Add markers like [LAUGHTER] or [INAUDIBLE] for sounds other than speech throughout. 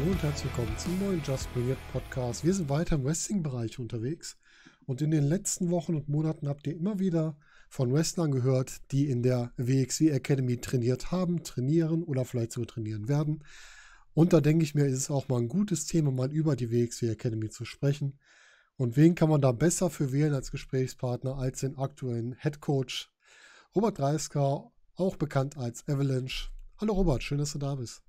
Hallo und herzlich willkommen zum neuen Just Bring It Podcast. Wir sind weiter im Wrestling-Bereich unterwegs und in den letzten Wochen und Monaten habt ihr immer wieder von Wrestlern gehört, die in der WXW Academy trainiert haben, trainieren oder vielleicht sogar trainieren werden. Und da denke ich mir, ist es auch mal ein gutes Thema, mal über die WXW Academy zu sprechen. Und wen kann man da besser für wählen als Gesprächspartner als den aktuellen Head Coach Robert Reisker, auch bekannt als Avalanche. Hallo Robert, schön, dass du da bist.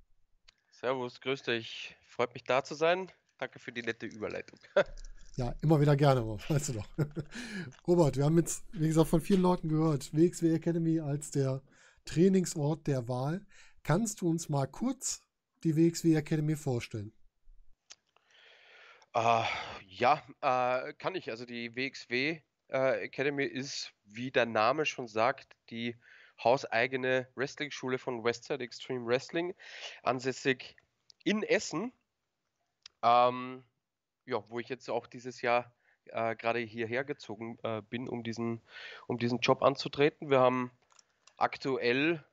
Servus, grüß dich. Freut mich da zu sein. Danke für die nette Überleitung. [LAUGHS] Ja, immer wieder gerne, weißt du doch. [LAUGHS] Robert, wir haben jetzt, wie gesagt, von vielen Leuten gehört, WXW Academy als der Trainingsort der Wahl. Kannst du uns mal kurz die WXW Academy vorstellen? Uh, ja, uh, kann ich. Also die WXW uh, äh, Academy ist, wie der Name schon sagt, die hauseigene Wrestling-Schule von Westside Extreme Wrestling, ansässig in Essen, ähm, ja, wo ich jetzt auch dieses Jahr äh, gerade hierher gezogen äh, bin, um diesen, um diesen Job anzutreten. Wir haben aktuell,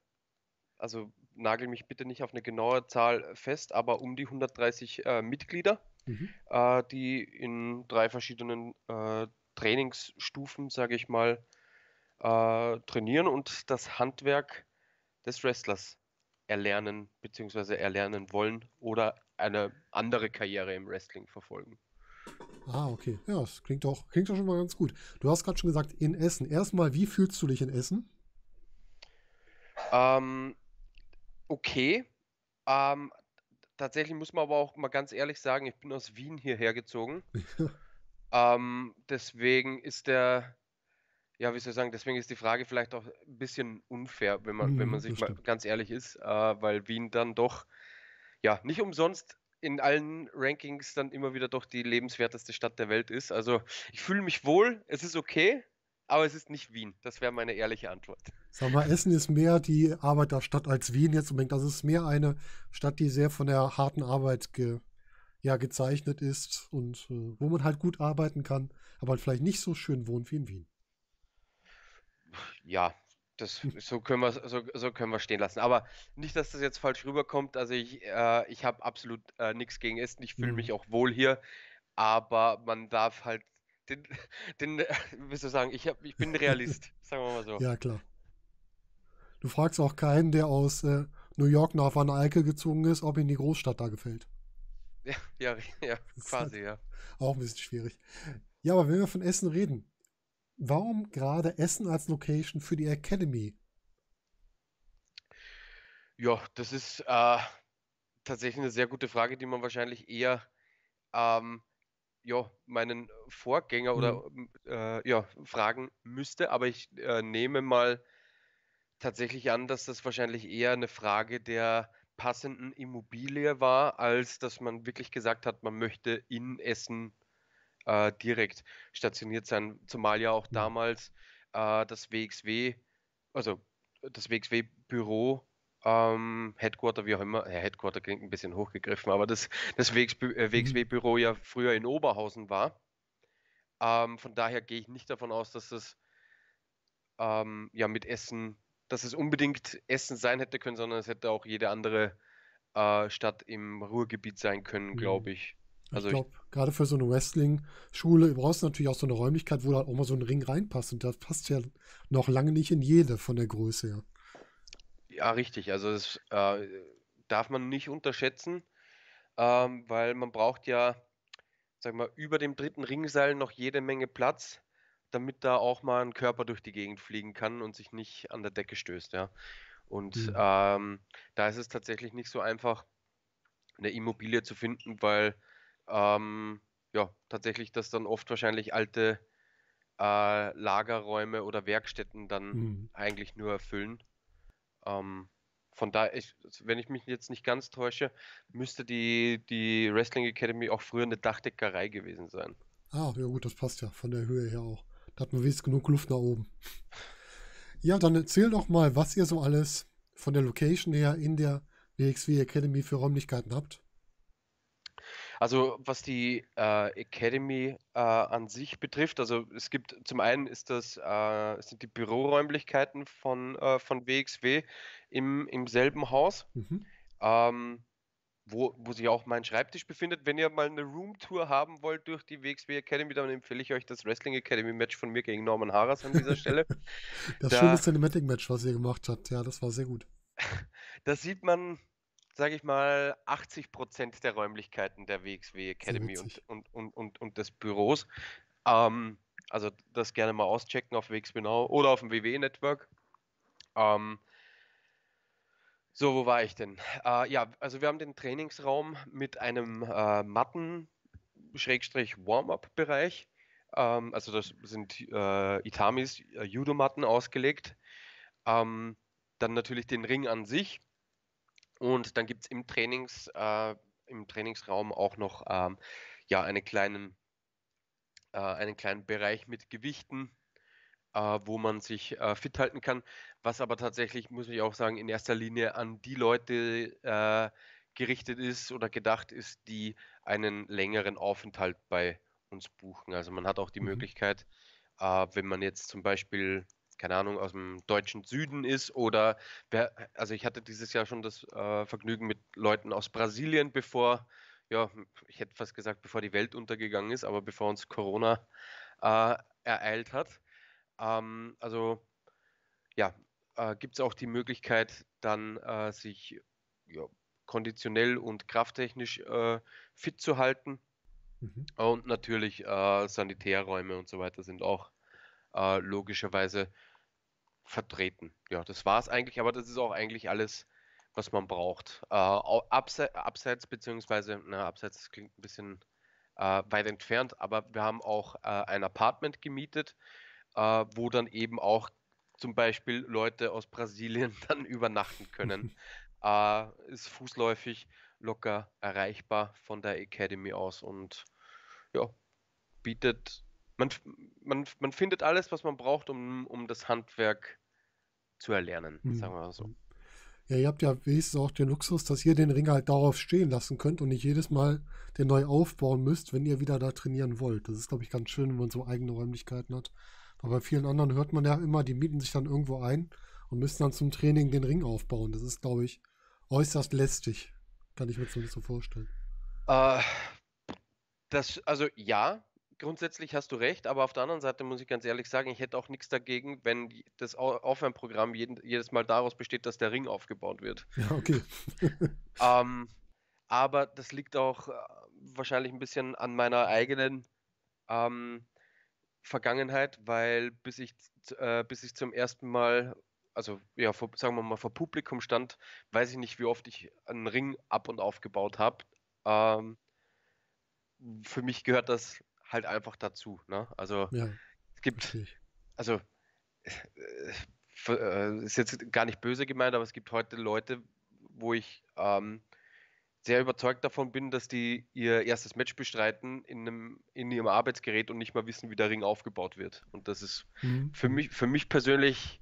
also nagel mich bitte nicht auf eine genaue Zahl fest, aber um die 130 äh, Mitglieder, mhm. Äh, die in drei verschiedenen äh, Trainingsstufen, sage ich mal, äh, trainieren und das Handwerk des Wrestlers erlernen bzw. erlernen wollen oder eine andere Karriere im Wrestling verfolgen. Ah, okay. Ja, das klingt doch, klingt doch schon mal ganz gut. Du hast gerade schon gesagt, in Essen. Erstmal, wie fühlst du dich in Essen? Ähm, okay. Ähm, tatsächlich muss man aber auch mal ganz ehrlich sagen, ich bin aus Wien hierher gezogen. [LAUGHS] ähm, deswegen ist der, ja, wie soll ich sagen, deswegen ist die Frage vielleicht auch ein bisschen unfair, wenn man, mhm, wenn man mhm, sich mal ganz ehrlich ist, äh, weil Wien dann doch, ja, nicht umsonst in allen Rankings dann immer wieder doch die lebenswerteste Stadt der Welt ist. Also ich fühle mich wohl, es ist okay, aber es ist nicht Wien. Das wäre meine ehrliche Antwort. Sag mal, Essen ist mehr die Arbeiterstadt als Wien jetzt unbedingt. Das ist mehr eine Stadt, die sehr von der harten Arbeit ge, ja, gezeichnet ist und äh, wo man halt gut arbeiten kann, aber halt vielleicht nicht so schön wohnt wie in Wien ja, das, so, können wir, so, so können wir stehen lassen. Aber nicht, dass das jetzt falsch rüberkommt. Also ich, äh, ich habe absolut äh, nichts gegen Essen. Ich fühle mhm. mich auch wohl hier. Aber man darf halt den, [LAUGHS] den willst du sagen, ich, hab, ich bin [LAUGHS] Realist, sagen wir mal so. Ja, klar. Du fragst auch keinen, der aus äh, New York nach Van Eickel gezogen ist, ob ihm die Großstadt da gefällt. [LAUGHS] Ja, ja, ja quasi, halt ja. Auch ein bisschen schwierig. Ja, aber wenn wir von Essen reden, warum gerade Essen als Location für die Academy? Ja, das ist äh, tatsächlich eine sehr gute Frage, die man wahrscheinlich eher ähm, ja, meinen Vorgänger mhm. oder äh, ja, fragen müsste. Aber ich äh, nehme mal tatsächlich an, dass das wahrscheinlich eher eine Frage der passenden Immobilie war, als dass man wirklich gesagt hat, man möchte in Essen äh, direkt stationiert sein, zumal ja auch damals äh, das WXW, also das WXW-Büro, ähm, Headquarter, wie auch immer, ja, Headquarter klingt ein bisschen hochgegriffen, aber das, das WXW-Büro äh, mhm. ja früher in Oberhausen war. Ähm, von daher gehe ich nicht davon aus, dass das ähm, ja mit Essen, dass es unbedingt Essen sein hätte können, sondern es hätte auch jede andere äh, Stadt im Ruhrgebiet sein können, mhm. glaube ich. Also ich glaube, gerade für so eine Wrestling-Schule brauchst du natürlich auch so eine Räumlichkeit, wo da halt auch mal so ein Ring reinpasst. Und das passt ja noch lange nicht in jede von der Größe her. Ja, richtig. Also das äh, darf man nicht unterschätzen, ähm, weil man braucht ja, sag mal, über dem dritten Ringseil noch jede Menge Platz, damit da auch mal ein Körper durch die Gegend fliegen kann und sich nicht an der Decke stößt, ja. Und mhm. ähm, da ist es tatsächlich nicht so einfach, eine Immobilie zu finden, weil ähm, ja, tatsächlich, dass dann oft wahrscheinlich alte äh, Lagerräume oder Werkstätten dann mhm. eigentlich nur erfüllen. Ähm, von daher, wenn ich mich jetzt nicht ganz täusche, müsste die, die Wrestling Academy auch früher eine Dachdeckerei gewesen sein. Ah, ja gut, das passt ja von der Höhe her auch. Da hat man wenigstens genug Luft nach oben. Ja, dann erzähl doch mal, was ihr so alles von der Location her in der WXW Academy für Räumlichkeiten habt. Also was die äh, Academy äh, an sich betrifft, also es gibt zum einen ist das, äh, sind die Büroräumlichkeiten von, äh, von WXW im, im selben Haus, mhm. ähm, wo, wo sich auch mein Schreibtisch befindet. Wenn ihr mal eine Roomtour haben wollt durch die WXW Academy, dann empfehle ich euch das Wrestling Academy Match von mir gegen Norman Harras an dieser Stelle. [LAUGHS] das da, schöne Cinematic Match, was ihr gemacht habt, ja, das war sehr gut. [LAUGHS] da sieht man sage ich mal, 80 Prozent der Räumlichkeiten der WXW Academy und, und, und, und, und des Büros. Ähm, also das gerne mal auschecken auf WXW Now oder auf dem WW-Network. E ähm, so, wo war ich denn? Äh, ja, also wir haben den Trainingsraum mit einem äh, Matten-Warm-Up-Bereich. Ähm, also das sind äh, Itamis, äh, Matten ausgelegt. Ähm, dann natürlich den Ring an sich. Und dann gibt es im, Trainings, äh, im Trainingsraum auch noch ähm, ja, einen, kleinen, äh, einen kleinen Bereich mit Gewichten, äh, wo man sich äh, fit halten kann. Was aber tatsächlich, muss ich auch sagen, in erster Linie an die Leute äh, gerichtet ist oder gedacht ist, die einen längeren Aufenthalt bei uns buchen. Also man hat auch die mhm. Möglichkeit, äh, wenn man jetzt zum Beispiel keine Ahnung, aus dem deutschen Süden ist oder wer, also ich hatte dieses Jahr schon das äh, Vergnügen mit Leuten aus Brasilien, bevor, ja, ich hätte fast gesagt, bevor die Welt untergegangen ist, aber bevor uns Corona äh, ereilt hat. Ähm, also ja, äh, gibt es auch die Möglichkeit, dann äh, sich ja, konditionell und krafttechnisch äh, fit zu halten. Mhm. Und natürlich äh, Sanitärräume und so weiter sind auch äh, logischerweise vertreten. Ja, das war es eigentlich, aber das ist auch eigentlich alles, was man braucht. Äh, abseits, beziehungsweise, na, abseits klingt ein bisschen äh, weit entfernt, aber wir haben auch äh, ein Apartment gemietet, äh, wo dann eben auch zum Beispiel Leute aus Brasilien [LAUGHS] dann übernachten können. [LAUGHS] Äh, ist fußläufig locker erreichbar von der Academy aus und ja, bietet man, man, man findet alles, was man braucht, um, um das Handwerk zu erlernen, mhm. sagen wir mal so. Ja, ihr habt ja wenigstens auch den Luxus, dass ihr den Ring halt darauf stehen lassen könnt und nicht jedes Mal den neu aufbauen müsst, wenn ihr wieder da trainieren wollt. Das ist, glaube ich, ganz schön, wenn man so eigene Räumlichkeiten hat. Aber bei vielen anderen hört man ja immer, die mieten sich dann irgendwo ein und müssen dann zum Training den Ring aufbauen. Das ist, glaube ich, äußerst lästig. Kann ich mir zumindest so vorstellen. Äh, das, also ja, grundsätzlich hast du recht, aber auf der anderen Seite muss ich ganz ehrlich sagen, ich hätte auch nichts dagegen, wenn das Aufwärmprogramm jeden, jedes Mal daraus besteht, dass der Ring aufgebaut wird. Ja, okay. [LAUGHS] ähm, aber das liegt auch äh, wahrscheinlich ein bisschen an meiner eigenen ähm, Vergangenheit, weil bis ich, äh, bis ich zum ersten Mal, also ja, vor, sagen wir mal, vor Publikum stand, weiß ich nicht, wie oft ich einen Ring ab und aufgebaut habe. Ähm, für mich gehört das halt einfach dazu. Ne? Also ja, es gibt, richtig. also äh, äh, ist jetzt gar nicht böse gemeint, aber es gibt heute Leute, wo ich ähm, sehr überzeugt davon bin, dass die ihr erstes Match bestreiten in, einem, in ihrem Arbeitsgerät und nicht mal wissen, wie der Ring aufgebaut wird. Und das ist mhm. für, mich, für mich persönlich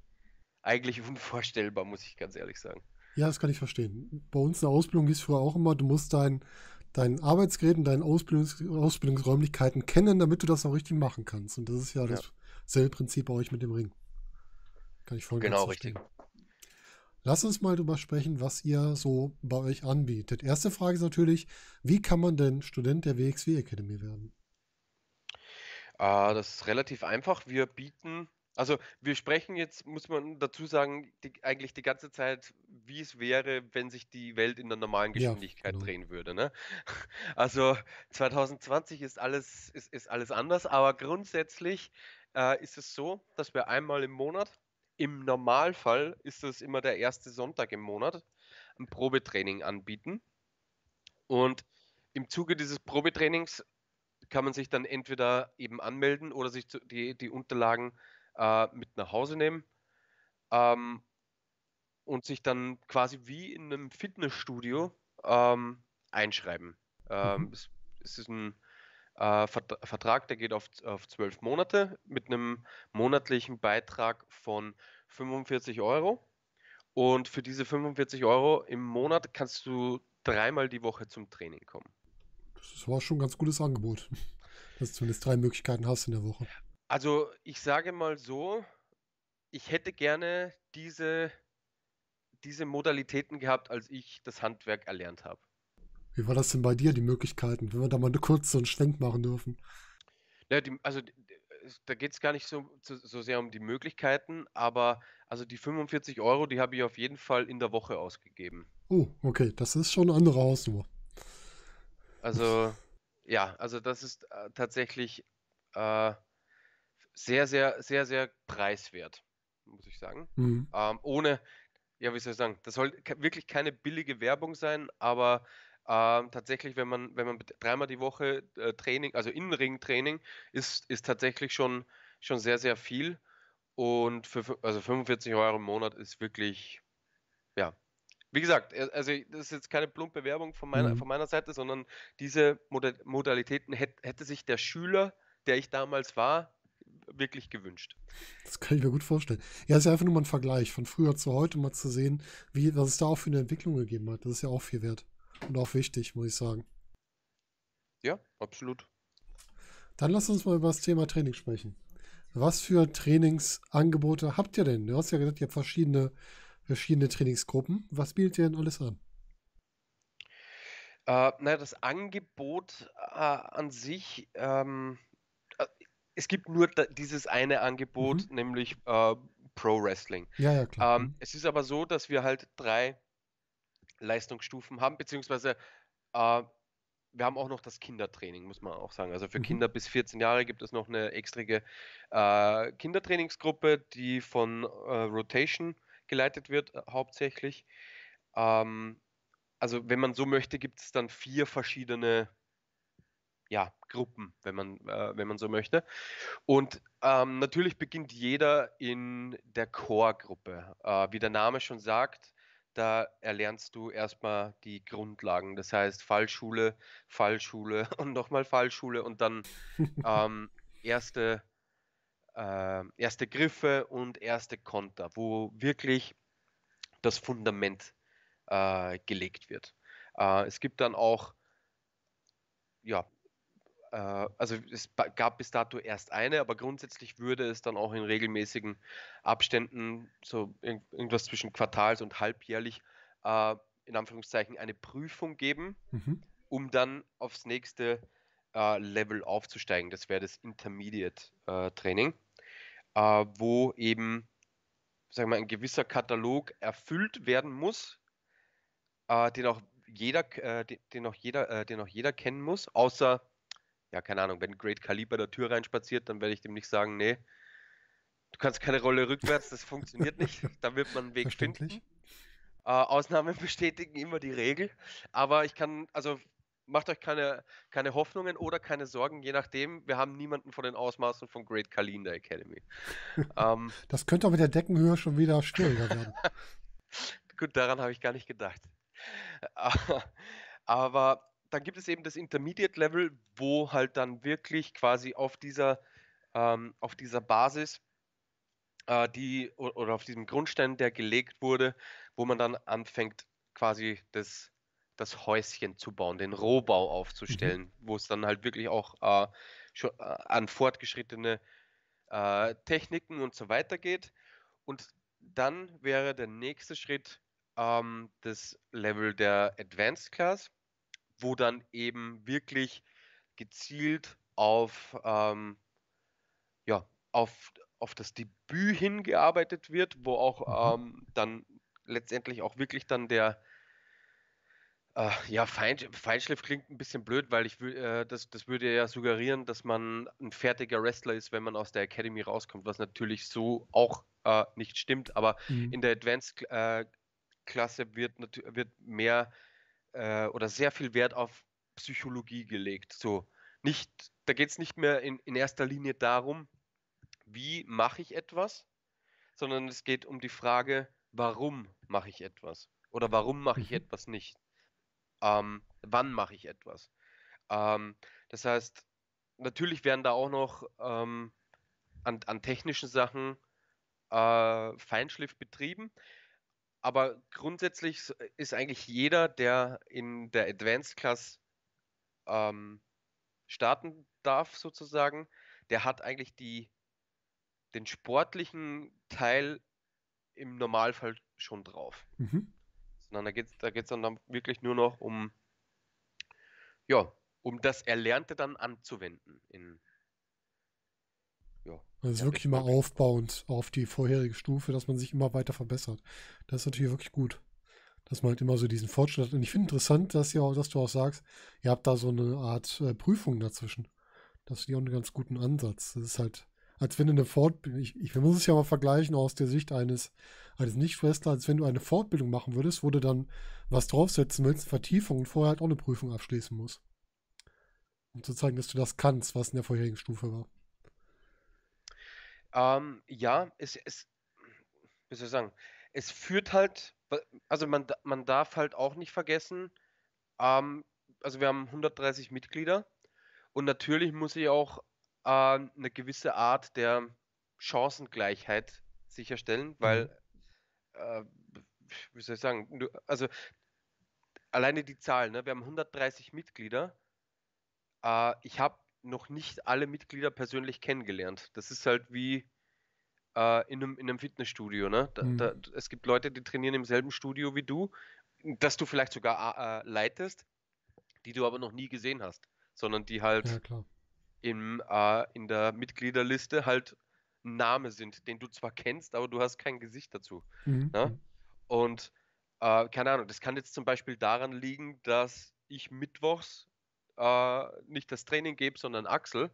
eigentlich unvorstellbar, muss ich ganz ehrlich sagen. Ja, das kann ich verstehen. Bei uns in der Ausbildung hieß früher auch immer, du musst dein deinen Arbeitsgeräten, deinen Ausbildungs Ausbildungsräumlichkeiten kennen, damit du das auch richtig machen kannst. Und das ist ja, ja. dasselbe Prinzip bei euch mit dem Ring. Kann ich voll Genau, richtig. Lass uns mal darüber sprechen, was ihr so bei euch anbietet. Erste Frage ist natürlich, wie kann man denn Student der WXW Academy werden? Ah, das ist relativ einfach. Wir bieten also wir sprechen jetzt, muss man dazu sagen, die, eigentlich die ganze Zeit, wie es wäre, wenn sich die Welt in der normalen Geschwindigkeit ja, genau. drehen würde. Ne? [LAUGHS] Also 2020 ist alles, ist, ist alles anders, aber grundsätzlich äh, ist es so, dass wir einmal im Monat, im Normalfall ist es immer der erste Sonntag im Monat, ein Probetraining anbieten. Und im Zuge dieses Probetrainings kann man sich dann entweder eben anmelden oder sich die, die Unterlagen äh, äh, mit nach Hause nehmen ähm, und sich dann quasi wie in einem Fitnessstudio ähm, einschreiben. Ähm, mhm. es, es, ist ein äh, Vertrag, der geht auf, auf zwölf Monate mit einem monatlichen Beitrag von 45 Euro. Und für diese 45 Euro im Monat kannst du dreimal die Woche zum Training kommen. Das war schon ein ganz gutes Angebot, [LAUGHS] dass du zumindest drei Möglichkeiten hast in der Woche. Also ich sage mal so, ich hätte gerne diese, diese Modalitäten gehabt, als ich das Handwerk erlernt habe. Wie war das denn bei dir, die Möglichkeiten, wenn wir da mal kurz so einen Schwenk machen dürfen? Ja, die, also da geht es gar nicht so, so sehr um die Möglichkeiten, aber also die 45 Euro, die habe ich auf jeden Fall in der Woche ausgegeben. Oh, okay, das ist schon eine andere Hausnummer. Also, ja, also das ist äh, tatsächlich äh, sehr, sehr, sehr, sehr preiswert, muss ich sagen. Mhm. Ähm, ohne, ja, wie soll ich sagen, das soll wirklich keine billige Werbung sein, aber ähm, tatsächlich, wenn man, wenn man dreimal die Woche äh, Training, also Innenring-Training, ist, ist tatsächlich schon, schon sehr, sehr viel. Und für also 45 Euro im Monat ist wirklich, ja. Wie gesagt, äh, also das ist jetzt keine plumpe Werbung von meiner, mhm. von meiner Seite, sondern diese Modalitäten hätte, hätte sich der Schüler, der ich damals war, wirklich gewünscht. Das kann ich mir gut vorstellen. Ja, ist ja einfach nur mal ein Vergleich von früher zu heute, mal zu sehen, wie, was es da auch für eine Entwicklung gegeben hat. Das ist ja auch viel wert und auch wichtig, muss ich sagen. Ja, absolut. Dann lass uns mal über das Thema Training sprechen. Was für Trainingsangebote habt ihr denn? Du hast ja gesagt, ihr habt verschiedene, verschiedene Trainingsgruppen. Was bietet ihr denn alles an? Äh, naja, das Angebot äh, an sich ähm, es gibt nur dieses eine Angebot, mhm. nämlich äh, Pro Wrestling. Ja, ja, klar. Ähm, mhm. es ist aber so, dass wir halt drei Leistungsstufen haben, beziehungsweise äh, wir haben auch noch das Kindertraining, muss man auch sagen. Also für mhm. Kinder bis 14 Jahre gibt es noch eine extrige äh, Kindertrainingsgruppe, die von äh, Rotation geleitet wird, äh, hauptsächlich. Ähm, also wenn man so möchte, gibt es dann vier verschiedene ja, Gruppen, wenn man, äh, wenn man so möchte. Und ähm, natürlich beginnt jeder in der Chorgruppe. Äh, wie der Name schon sagt, da erlernst du erstmal die Grundlagen. Das heißt Fallschule, Fallschule [LAUGHS] und nochmal Fallschule und dann [LAUGHS] ähm, erste, äh, erste Griffe und erste Konter, wo wirklich das Fundament äh, gelegt wird. Äh, es gibt dann auch ja, äh, also es gab bis dato erst eine, aber grundsätzlich würde es dann auch in regelmäßigen Abständen, so irgendwas zwischen Quartals- und halbjährlich, äh, in Anführungszeichen eine Prüfung geben, mhm. um dann aufs nächste äh, Level aufzusteigen. Das wäre das Intermediate-Training, äh, äh, wo eben sagen wir, ein gewisser Katalog erfüllt werden muss, äh, den auch jeder, den auch jeder, den auch jeder kennen muss, außer ja, keine Ahnung, wenn Great Kali bei der Tür reinspaziert, dann werde ich dem nicht sagen, nee, du kannst keine Rolle rückwärts, das funktioniert nicht. [LAUGHS] Da wird man einen Weg finden. Äh, Ausnahmen [LAUGHS] bestätigen immer die Regel. Aber ich kann, also macht euch keine, keine Hoffnungen oder keine Sorgen, je nachdem. Wir haben niemanden von den Ausmaßen von Great Kali in der Academy. [LAUGHS] ähm, das könnte auch mit der Deckenhöhe schon wieder schwieriger werden. Gut, daran habe ich gar nicht gedacht. Aber dann gibt es eben das Intermediate Level, wo halt dann wirklich quasi auf dieser, ähm, auf dieser Basis äh, die oder auf diesem Grundstein, der gelegt wurde, wo man dann anfängt, quasi das, das Häuschen zu bauen, den Rohbau aufzustellen, mhm. wo es dann halt wirklich auch äh, schon, äh, an fortgeschrittene äh, Techniken und so weiter geht. Und dann wäre der nächste Schritt ähm, das Level der Advanced Class wo dann eben wirklich gezielt auf, ähm, ja, auf, auf das Debüt hingearbeitet wird, wo auch mhm. ähm, dann letztendlich auch wirklich dann der, äh, ja, Fein, Feinschliff klingt ein bisschen blöd, weil ich äh, das, das würde ja suggerieren, dass man ein fertiger Wrestler ist, wenn man aus der Academy rauskommt, was natürlich so auch äh, nicht stimmt. Aber mhm. in der Advanced äh, Klasse wird, wird mehr äh, oder sehr viel Wert auf Psychologie gelegt. So, nicht, da geht es nicht mehr in, in erster Linie darum, wie mache ich etwas, sondern es geht um die Frage, warum mache ich etwas oder warum mache ich mhm. etwas nicht. Ähm, wann mache ich etwas. Ähm, das heißt, natürlich werden da auch noch ähm, an, an, technischen Sachen äh, Feinschliff betrieben, aber grundsätzlich äh, ist eigentlich jeder, der in der Advanced Class ähm, starten darf, sozusagen, der hat eigentlich die, den sportlichen Teil im Normalfall schon drauf. Mhm. Sondern da geht es da geht's dann wirklich nur noch um, ja, um das Erlernte dann anzuwenden in das also ist ja, wirklich immer aufbauend auf die vorherige Stufe, dass man sich immer weiter verbessert. Das ist natürlich wirklich gut, dass man halt immer so diesen Fortschritt hat. Und ich finde interessant, dass, ihr auch, dass du auch sagst, ihr habt da so eine Art äh, Prüfung dazwischen. Das ist ja auch einen ganz guten Ansatz. Das ist halt, als wenn du eine Fortbildung, ich, ich muss es ja mal vergleichen aus der Sicht eines, eines Nicht-Wrestler, als wenn du eine Fortbildung machen würdest, wo du dann was draufsetzen willst, Vertiefung und vorher halt auch eine Prüfung abschließen musst. Um zu zeigen, dass du das kannst, was in der vorherigen Stufe war. Ähm, ja, es, es, wie soll ich sagen, es führt halt, also man, man darf halt auch nicht vergessen, ähm, also wir haben 130 Mitglieder und natürlich muss ich auch äh, eine gewisse Art der Chancengleichheit sicherstellen, weil, mhm. äh, wie soll ich sagen, also alleine die Zahl, ne? wir haben 130 Mitglieder. Äh, ich habe noch nicht alle Mitglieder persönlich kennengelernt. Das ist halt wie äh, in, einem, in, einem, Fitnessstudio. Ne? Da, mhm. da, es gibt Leute, die trainieren im selben Studio wie du, das du vielleicht sogar äh, äh, leitest, die du aber noch nie gesehen hast, sondern die halt ja, im, äh, in der Mitgliederliste halt ein Name sind, den du zwar kennst, aber du hast kein Gesicht dazu. Mhm. Ne? Und äh, keine Ahnung, das kann jetzt zum Beispiel daran liegen, dass ich mittwochs äh, nicht das Training gebe, sondern Axel. Äh,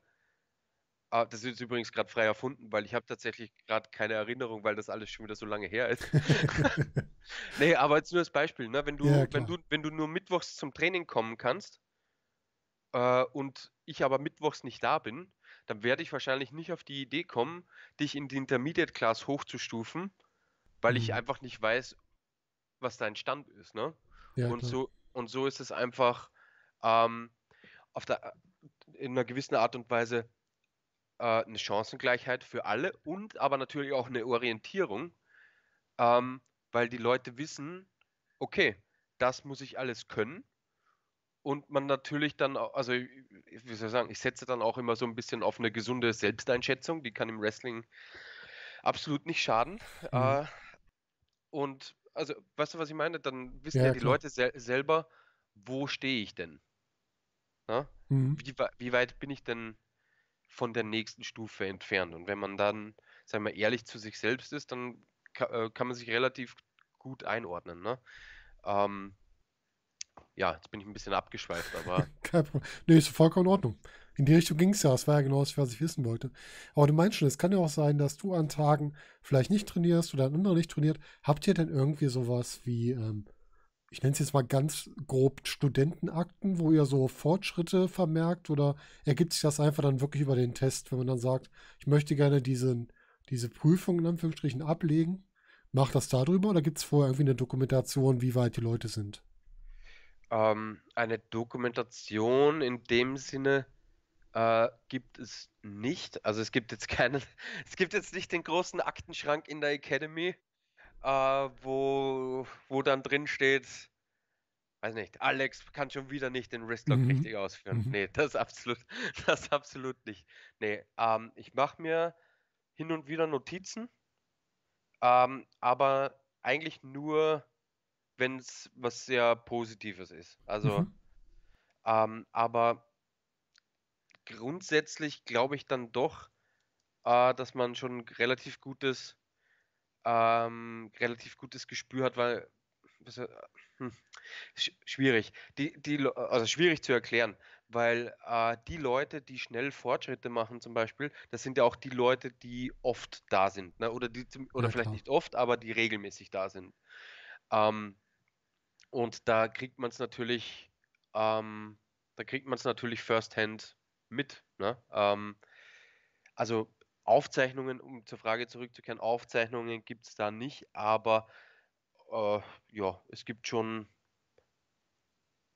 ah, das ist übrigens gerade frei erfunden, weil ich habe tatsächlich gerade keine Erinnerung, weil das alles schon wieder so lange her ist. [LAUGHS] nee, aber jetzt nur als Beispiel, ne? wenn, du, ja, wenn, du, wenn du nur mittwochs zum Training kommen kannst äh, und ich aber mittwochs nicht da bin, dann werde ich wahrscheinlich nicht auf die Idee kommen, dich in die Intermediate Class hochzustufen, weil mhm. ich einfach nicht weiß, was dein Stand ist. Ne? Ja, und, so, und so ist es einfach, ähm, auf der, in einer gewissen Art und Weise äh, eine Chancengleichheit für alle und aber natürlich auch eine Orientierung, ähm, weil die Leute wissen, okay, das muss ich alles können. Und man natürlich dann, also wie soll ich sagen, ich setze dann auch immer so ein bisschen auf eine gesunde Selbsteinschätzung, die kann im Wrestling absolut nicht schaden. Mhm. Äh, und also, weißt du, was ich meine? Dann wissen ja, ja die klar. Leute sel selber, wo stehe ich denn? Ne? Mhm. Wie, wie, weit bin ich denn von der nächsten Stufe entfernt? Und wenn man dann, sagen wir, ehrlich zu sich selbst ist, dann ka äh, kann man sich relativ gut einordnen. Ne? Ähm, ja, jetzt bin ich ein bisschen abgeschweift, aber. [LAUGHS] Kein Problem. Nee, ist vollkommen in Ordnung. In die Richtung ging es ja. Das war ja genau das, was ich wissen wollte. Aber du meinst schon, es kann ja auch sein, dass du an Tagen vielleicht nicht trainierst oder ein anderer nicht trainiert. Habt ihr denn irgendwie sowas wie ähm, ich nenne es jetzt mal ganz grob Studentenakten, wo ihr so Fortschritte vermerkt oder ergibt sich das einfach dann wirklich über den Test, wenn man dann sagt, ich möchte gerne diesen, diese Prüfung in Anführungsstrichen ablegen? Macht das darüber oder gibt es vorher irgendwie eine Dokumentation, wie weit die Leute sind? Ähm, eine Dokumentation in dem Sinne äh, gibt es nicht. Also es gibt jetzt keinen, [LAUGHS] es gibt jetzt nicht den großen Aktenschrank in der Academy äh, wo, wo dann drin steht, weiß nicht, Alex kann schon wieder nicht den Wristlock mhm. richtig ausführen. Mhm. Nee, das absolut, [LAUGHS] das absolut nicht. Nee, ähm, ich mache mir hin und wieder Notizen, ähm, aber eigentlich nur, wenn es was sehr Positives ist. Also, mhm. ähm, aber grundsätzlich glaube ich dann doch, äh, dass man schon relativ gutes ähm, relativ gutes Gespür hat, weil äh, hm, schwierig. Die, die, also schwierig zu erklären, weil äh, die Leute, die schnell Fortschritte machen zum Beispiel, das sind ja auch die Leute, die oft da sind. Ne? Oder, die, oder ja, vielleicht nicht oft, aber die regelmäßig da sind. Ähm, und da kriegt man es natürlich, ähm, da kriegt man es natürlich firsthand mit. Ne? Ähm, also Aufzeichnungen, um zur Frage zurückzukehren, Aufzeichnungen gibt es da nicht, aber äh, ja, es gibt schon,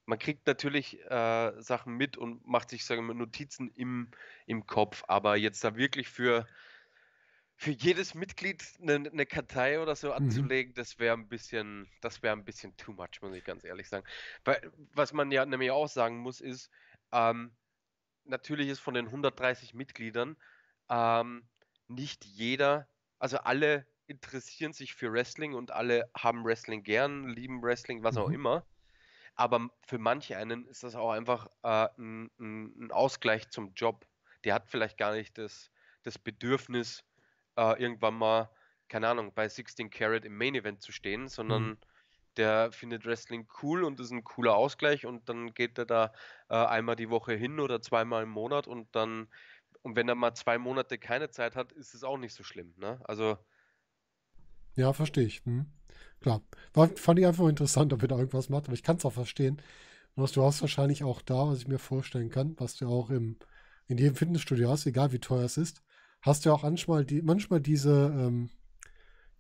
man kriegt natürlich äh, Sachen mit und macht sich sagen wir, Notizen im, im Kopf, aber jetzt da wirklich für, für jedes Mitglied eine, eine Kartei oder so mhm. anzulegen, mhm. das wäre ein bisschen, das wäre ein bisschen too much, muss ich ganz ehrlich sagen. Weil, was man ja nämlich auch sagen muss, ist, ähm, natürlich ist von den 130 Mitgliedern ähm, nicht jeder, also alle interessieren sich für Wrestling und alle haben Wrestling gern, lieben Wrestling, was auch mhm. immer. Aber für manche einen ist das auch einfach äh, ein, ein, Ausgleich zum Job. Der hat vielleicht gar nicht das, das Bedürfnis, äh, irgendwann mal, keine Ahnung, bei 16 Carat im Main Event zu stehen, sondern mhm. der findet Wrestling cool und ist ein cooler Ausgleich und dann geht er da äh, einmal die Woche hin oder zweimal im Monat und dann und wenn er mal zwei Monate keine Zeit hat, ist es auch nicht so schlimm. Ne? Also. Ja, verstehe ich. Hm. Klar. War, fand ich einfach interessant, ob er da irgendwas macht, aber ich kann es auch verstehen. Was du hast wahrscheinlich auch da, was ich mir vorstellen kann, was du auch im, in jedem Fitnessstudio hast, egal wie teuer es ist, hast du auch manchmal, die, manchmal diese, ähm,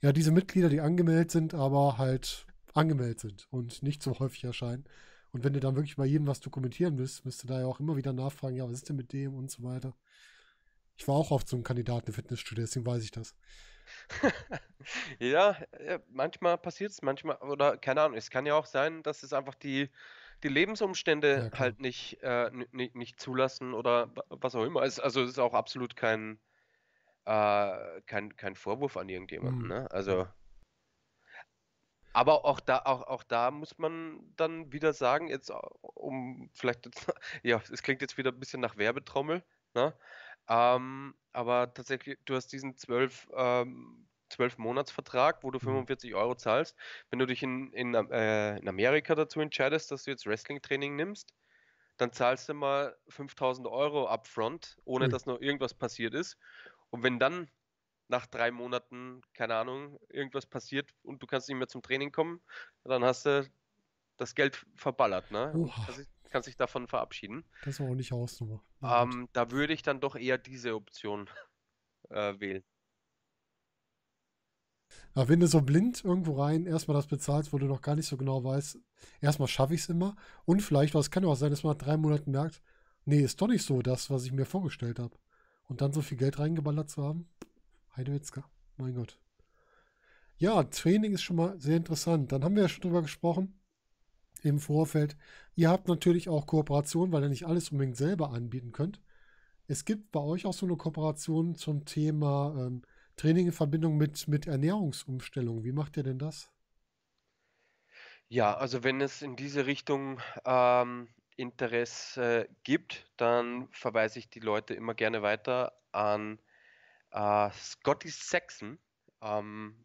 ja, diese Mitglieder, die angemeldet sind, aber halt angemeldet sind und nicht so häufig erscheinen. Und wenn du dann wirklich bei jedem was dokumentieren willst, müsst du da ja auch immer wieder nachfragen, ja, was ist denn mit dem und so weiter. Ich war auch oft so ein Kandidat im Fitnessstudio, deswegen weiß ich das. [LAUGHS] ja, äh, manchmal passiert es, manchmal, oder keine Ahnung, es kann ja auch sein, dass es einfach die, die Lebensumstände ja, halt nicht, äh, nicht, nicht zulassen oder was auch immer. Es, also es ist auch absolut kein, äh, kein, kein Vorwurf an irgendjemanden. Mhm. Ne? Also. Aber auch da, auch, auch da muss man dann wieder sagen, jetzt äh, um vielleicht, jetzt, [LAUGHS] ja, es klingt jetzt wieder ein bisschen nach Werbetrommel, ne? Ähm, aber tatsächlich, du hast diesen 12, ähm, 12 Monatsvertrag, wo du 45 mhm. Euro zahlst. Wenn du dich in, in, äh, in Amerika dazu entscheidest, dass du jetzt Wrestling-Training nimmst, dann zahlst du mal 5000 Euro upfront, ohne mhm. dass noch irgendwas passiert ist. Und wenn dann nach drei Monaten, keine Ahnung, irgendwas passiert und du kannst nicht mehr zum Training kommen, dann hast du das Geld verballert. Ne? Das ist, kannst dich davon verabschieden. Das ist auch nicht Hausnummer. Ähm, da würde ich dann doch eher diese Option [LAUGHS] äh, wählen. Aber wenn du so blind irgendwo rein erstmal das bezahlst, wo du noch gar nicht so genau weißt, erstmal schaffe ich es immer und vielleicht, was kann auch sein, dass man nach drei Monaten merkt, nee, ist doch nicht so das, was ich mir vorgestellt habe. Und dann so viel Geld reingeballert zu haben, Heidewitzka, mein Gott. Ja, Training ist schon mal sehr interessant. Dann haben wir ja schon drüber gesprochen, im Vorfeld. Ihr habt natürlich auch Kooperationen, weil ihr nicht alles unbedingt selber anbieten könnt. Es gibt bei euch auch so eine Kooperation zum Thema ähm, Training in Verbindung mit, mit Ernährungsumstellung. Wie macht ihr denn das? Ja, also wenn es in diese Richtung ähm, Interesse gibt, dann verweise ich die Leute immer gerne weiter an äh, Scotty Saxon, ähm,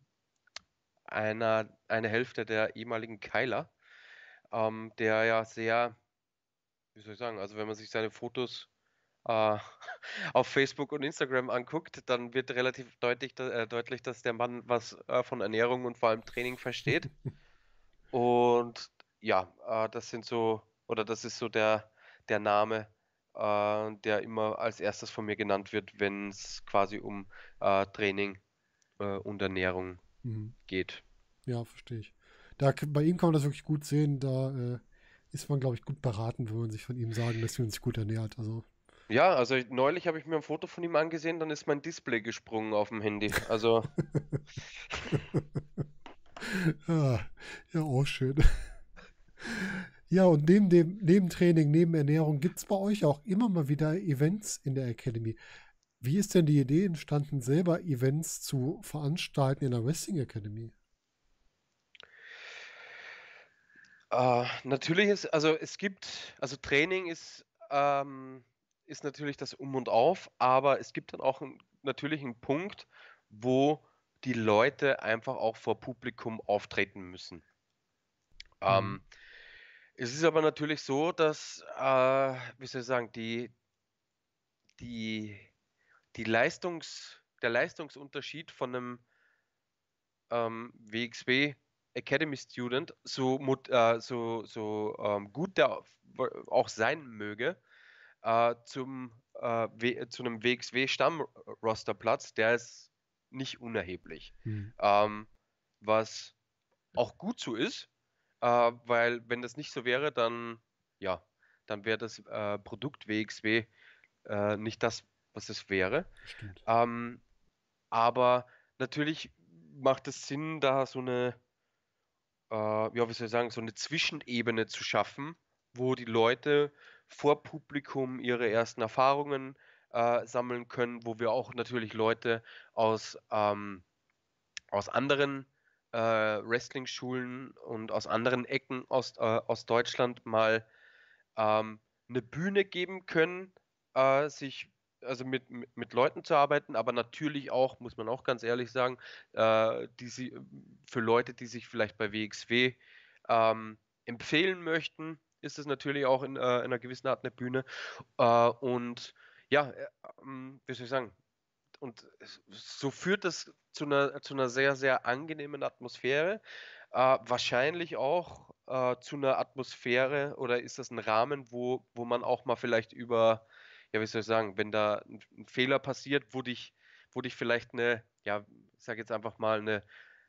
einer, eine Hälfte der ehemaligen Keiler, ähm, der ja sehr, wie soll ich sagen, also wenn man sich seine Fotos äh, [LAUGHS] auf Facebook und Instagram anguckt, dann wird relativ deutlich, äh, deutlich dass der Mann was äh, von Ernährung und vor allem Training versteht. [LAUGHS] und ja, äh, das sind so, oder das ist so der, der Name, äh, der immer als erstes von mir genannt wird, wenn es quasi um äh, Training und Ernährung mhm. geht. Ja, verstehe ich da, bei ihm kann man das wirklich gut sehen. Da äh, ist man, glaube ich, gut beraten, wenn man sich von ihm sagen dass wie man sich gut ernährt. Also. Ja, also neulich habe ich mir ein Foto von ihm angesehen, dann ist mein Display gesprungen auf dem Handy. Also. ja, [LAUGHS] [LAUGHS] ah, ja, auch schön. Ja, und neben dem neben Training, neben Ernährung gibt es bei euch auch immer mal wieder Events in der Academy. Wie ist denn die Idee entstanden, selber Events zu veranstalten in der Wrestling Academy? Äh, natürlich ist, also es gibt, also Training ist, ähm, ist natürlich das Um und Auf, aber es gibt dann auch einen, natürlich einen Punkt, wo die Leute einfach auch vor Publikum auftreten müssen. Mhm. Ähm, es ist aber natürlich so, dass, äh, wie soll ich sagen, die, die, die Leistungs, der Leistungsunterschied von einem ähm, WXB Academy Student, so, äh, so, so ähm, gut der auch sein möge, äh, zum, äh, zu einem WXW-Stammrosterplatz, der ist nicht unerheblich. Mhm. Ähm, was auch gut so ist, äh, weil wenn das nicht so wäre, dann ja, dann wäre das äh, Produkt WXW äh, nicht das, was es wäre. Ähm, aber natürlich macht es Sinn, da so eine äh, ja, wie soll ich sagen, so eine Zwischenebene zu schaffen, wo die Leute vor Publikum ihre ersten Erfahrungen äh, sammeln können, wo wir auch natürlich Leute aus, ähm, aus anderen äh, Wrestling-Schulen und aus anderen Ecken aus, äh, aus Deutschland mal ähm, eine Bühne geben können, äh, sich also mit, mit Leuten zu arbeiten, aber natürlich auch, muss man auch ganz ehrlich sagen, äh, die sie, für Leute, die sich vielleicht bei WXW ähm, empfehlen möchten, ist es natürlich auch in, äh, in einer gewissen Art eine Bühne. Äh, und ja, äh, ähm, wie soll ich sagen, und so führt das zu einer, zu einer sehr, sehr angenehmen Atmosphäre. Äh, wahrscheinlich auch äh, zu einer Atmosphäre oder ist das ein Rahmen, wo, wo man auch mal vielleicht über ja, wie soll ich sagen, wenn da ein Fehler passiert, wo dich, wo dich vielleicht eine, ja, ich sag jetzt einfach mal eine,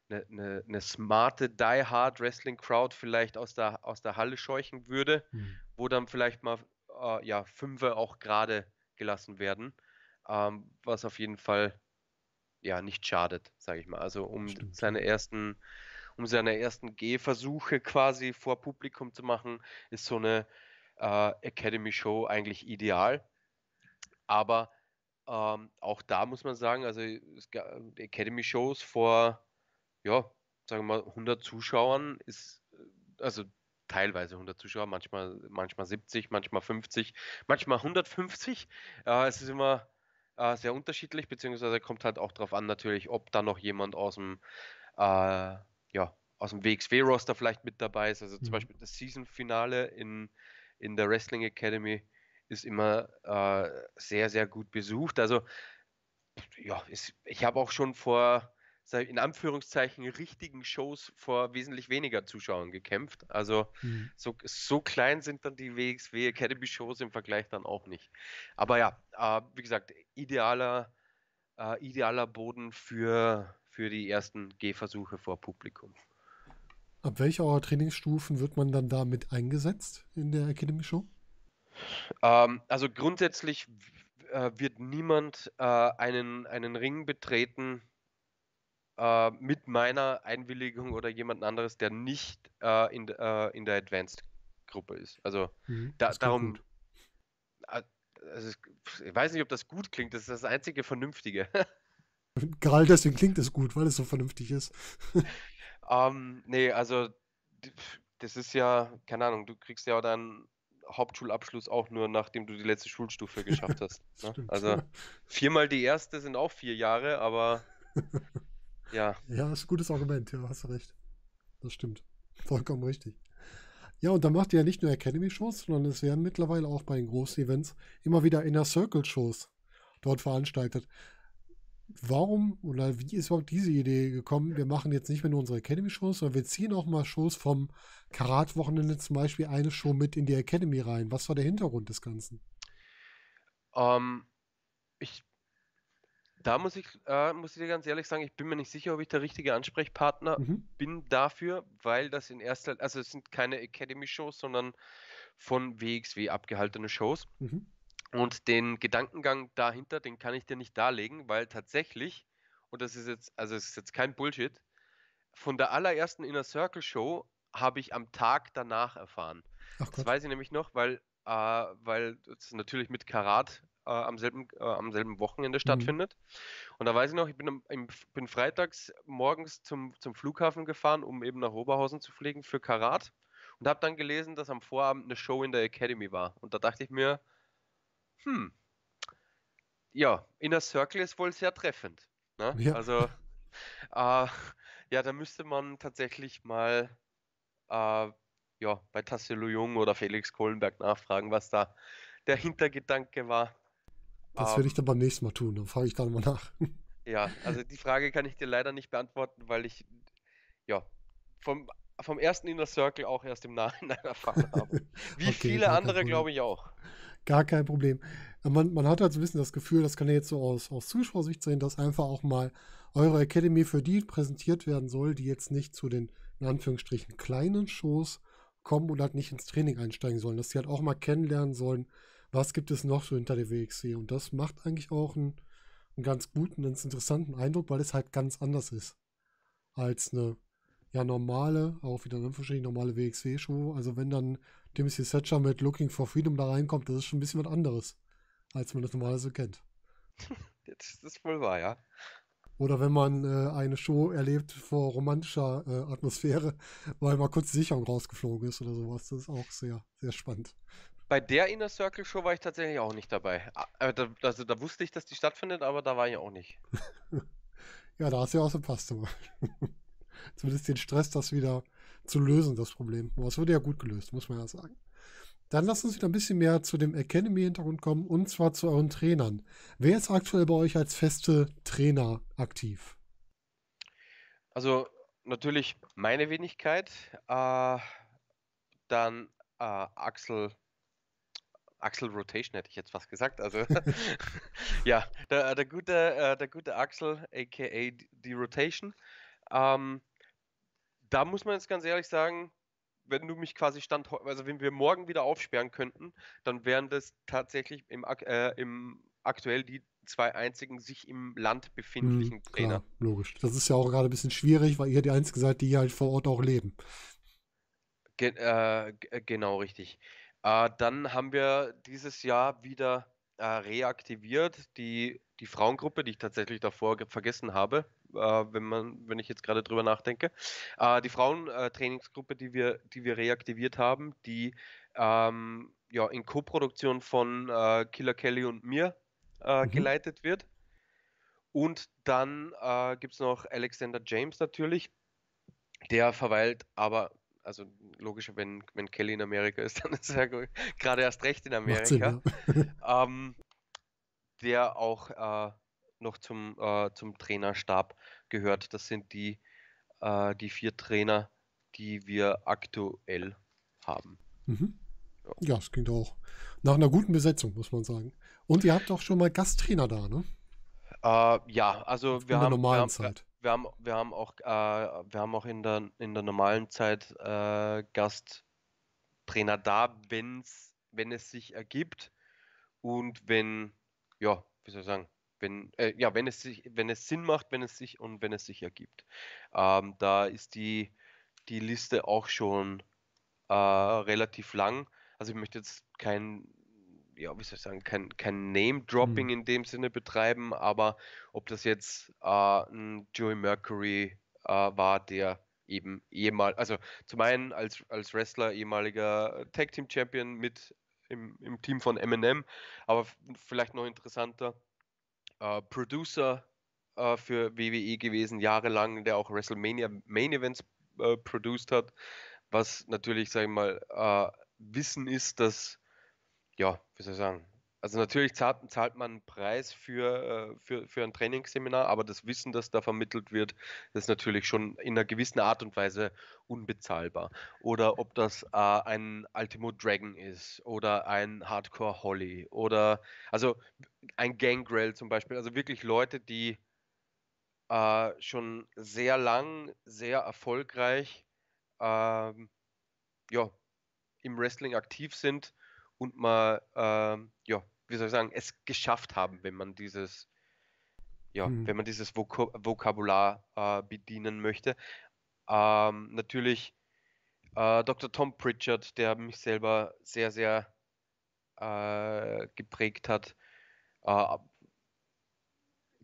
eine, eine, eine smarte Die-Hard Wrestling Crowd vielleicht aus der, aus der Halle scheuchen würde, mhm. wo dann vielleicht mal äh, ja, Fünfe auch gerade gelassen werden, ähm, was auf jeden Fall ja nicht schadet, sage ich mal. Also um Stimmt. seine ersten um seine ersten Gehversuche quasi vor Publikum zu machen, ist so eine äh, Academy Show eigentlich ideal. Aber ähm, auch da muss man sagen, also Academy-Shows vor, ja, sagen wir mal 100 Zuschauern ist, äh, also teilweise 100 Zuschauer, manchmal, manchmal 70, manchmal 50, manchmal 150. Äh, es ist immer äh, sehr unterschiedlich, beziehungsweise kommt halt auch darauf an, natürlich, ob da noch jemand aus dem, äh, ja, aus dem WXW-Roster vielleicht mit dabei ist. Also zum mhm. Beispiel das Season-Finale in, in der Wrestling Academy ist immer äh, sehr, sehr gut besucht. Also ja, ist, ich habe auch schon vor in Anführungszeichen richtigen Shows vor wesentlich weniger Zuschauern gekämpft. Also mhm. so, so, klein sind dann die WXW Academy Shows im Vergleich dann auch nicht. Aber ja, äh, wie gesagt, idealer, äh, idealer Boden für, für die ersten Gehversuche vor Publikum. Ab welcher Trainingsstufen wird man dann da mit eingesetzt in der Academy Show? Ähm, also grundsätzlich äh, wird niemand äh, einen, einen Ring betreten äh, mit meiner Einwilligung oder jemand anderes, der nicht äh, in, äh, in der Advanced-Gruppe ist. Also mhm, da, darum. Also, ich weiß nicht, ob das gut klingt. Das ist das einzige Vernünftige. Gerade [LAUGHS] deswegen klingt es gut, weil es so vernünftig ist. [LAUGHS] ähm, nee, also das ist ja, keine Ahnung, du kriegst ja dann Hauptschulabschluss auch nur, nachdem du die letzte Schulstufe [LAUGHS] geschafft hast. ne? Stimmt, also ja. viermal die erste sind auch vier Jahre, aber [LAUGHS] ja. Ja, ist ein gutes Argument, ja, hast recht. Das stimmt. Vollkommen richtig. Ja, und dann macht ihr ja nicht nur Academy-Shows, sondern es werden mittlerweile auch bei den großen Events immer wieder Inner Circle-Shows dort veranstaltet warum oder wie ist überhaupt diese Idee gekommen? Wir machen jetzt nicht mehr nur unsere Academy-Shows, sondern wir ziehen auch mal Shows vom Karat-Wochenende zum Beispiel eine Show mit in die Academy rein. Was war der Hintergrund des Ganzen? Ähm, ich, da muss ich, äh, muss ich dir ganz ehrlich sagen, ich bin mir nicht sicher, ob ich der richtige Ansprechpartner mhm. bin dafür, weil das in erster, also es sind keine Academy-Shows, sondern von WXW abgehaltene Shows. Mhm. Und den Gedankengang dahinter, den kann ich dir nicht darlegen, weil tatsächlich, und das ist jetzt, also es ist jetzt kein Bullshit, von der allerersten Inner Circle Show habe ich am Tag danach erfahren. das weiß ich nämlich noch, weil, äh, weil es natürlich mit Karat äh, am, selben, äh, am selben Wochenende mhm. stattfindet. Und da weiß ich noch, ich bin, am, bin freitags morgens zum, zum Flughafen gefahren, um eben nach Oberhausen zu fliegen für Karat und habe dann gelesen, dass am Vorabend eine Show in der Academy war. Und da dachte ich mir, hm, ja, Inner Circle ist wohl sehr treffend. Ne? Ja. Also, äh, ja, da müsste man tatsächlich mal äh, ja, bei Tassilo Jung oder Felix Kohlenberg nachfragen, was da der Hintergedanke war. Das ähm, werde ich dann beim nächsten Mal tun, dann frage ich da nochmal nach. Ja, also die Frage kann ich dir leider nicht beantworten, weil ich ja vom, vom ersten Inner Circle auch erst im Nachhinein erfahren habe. Wie okay, viele andere, glaube ich, auch gar kein Problem. Man, man, hat halt so ein bisschen das Gefühl, das kann ich jetzt so aus, aus Zuschauersicht sehen, dass einfach auch mal eure Academy für die präsentiert werden soll, die jetzt nicht zu den, in Anführungsstrichen, kleinen Shows kommen und halt nicht ins Training einsteigen sollen. Dass sie halt auch mal kennenlernen sollen, was gibt es noch so hinter der WXC. Und das macht eigentlich auch einen, einen ganz guten, ganz interessanten Eindruck, weil es halt ganz anders ist als eine ja normale, auch wieder ne, in Anführungsstrichen normale wxc show Also wenn dann Timothy Thatcher mit Looking for Freedom da reinkommt, das ist schon ein bisschen was anderes, als man das normalerweise kennt. [LAUGHS] das ist wohl wahr, ja. Oder wenn man äh, eine Show erlebt vor romantischer äh, Atmosphäre, [LAUGHS] weil mal kurz die Sicherung rausgeflogen ist oder sowas. Das ist auch sehr, sehr spannend. Bei der Inner Circle Show war ich tatsächlich auch nicht dabei. Ah, also da wusste ich, dass die stattfindet, aber da war ich auch nicht. [LAUGHS] ja, da hast du ja auch so passt. Zumindest den Stress, dass wieder zu lösen, das Problem. Aber es wurde ja gut gelöst, muss man ja sagen. Dann lasst uns wieder ein bisschen mehr zu dem Academy-Hintergrund kommen und zwar zu euren Trainern. Wer ist aktuell bei euch als feste Trainer aktiv? Also natürlich meine Wenigkeit, äh, dann äh, Axel, Axel Rotation hätte ich jetzt fast gesagt. Also [LAUGHS] ja, der, der, gute, äh, der gute Axel, aka die Rotation. Ähm, da muss man jetzt ganz ehrlich sagen, wenn du mich quasi stand, also wenn wir morgen wieder aufsperren könnten, dann wären das tatsächlich im, äh, im aktuell die zwei einzigen sich im Land befindlichen mhm, Trainer. Klar, logisch. Das ist ja auch gerade ein bisschen schwierig, weil ihr die einzige seid, die hier halt vor Ort auch leben. Ge äh, äh genau, richtig. Äh, dann haben wir dieses Jahr wieder äh, reaktiviert die, die Frauengruppe, die ich tatsächlich davor vergessen habe. Äh, wenn, man, wenn ich jetzt gerade drüber nachdenke. Äh, die Frauentrainingsgruppe, die wir, die wir reaktiviert haben, die ähm, ja, in Co-Produktion von äh, Killer Kelly und mir äh, mhm. geleitet wird. Und dann äh, gibt es noch Alexander James natürlich, der verweilt aber, also logisch, wenn, wenn Kelly in Amerika ist, [LAUGHS] dann ist er gerade erst recht in Amerika. Sinn, ja. [LAUGHS] ähm, der auch äh, noch zum, äh, zum Trainerstab gehört. Das sind die, äh, die vier Trainer, die wir aktuell haben. Mhm. Ja. es ging klingt auch nach einer guten Besetzung, muss man sagen. Und ihr habt auch schon mal Gasttrainer da, ne? Äh, ja, also wir haben, wir haben, Zeit. wir haben, wir haben auch, äh, wir haben auch in der, in der normalen Zeit äh, Gasttrainer da, wenn's, wenn es sich ergibt und wenn, ja, wie soll ich sagen, wenn, äh, ja, wenn es sich, wenn es Sinn macht, wenn es sich und wenn es sich ergibt. Ähm, da ist die, die Liste auch schon äh, relativ lang. Also ich möchte jetzt kein, ja, wie soll ich sagen, kein, kein Name-Dropping mhm. in dem Sinne betreiben, aber ob das jetzt äh, ein Joey Mercury äh, war, der eben ehemal, also zum einen als, als Wrestler ehemaliger Tag Team Champion mit im, im Team von Eminem, aber vielleicht noch interessanter, äh, Producer äh, für WWE gewesen, jahrelang, der auch WrestleMania Main Events äh, produced hat, was natürlich, sag ich mal, äh, Wissen ist, dass, ja, wie soll ich sagen, also natürlich zahlt, zahlt man einen Preis für, äh, für, für ein Trainingsseminar, aber das Wissen, das da vermittelt wird, ist natürlich schon in einer gewissen Art und Weise unbezahlbar. Oder ob das äh, ein Ultimo Dragon ist oder ein Hardcore Holly oder also ein Gangrel zum Beispiel. Also wirklich Leute, die äh, schon sehr lang, sehr erfolgreich äh, ja, im Wrestling aktiv sind und mal ähm, ja, wie soll ich sagen, es geschafft haben, wenn man dieses, ja, mhm. wenn man dieses Vok Vokabular äh, bedienen möchte. Ähm, natürlich äh, Dr. Tom Pritchard, der mich selber sehr, sehr äh, geprägt hat. Äh,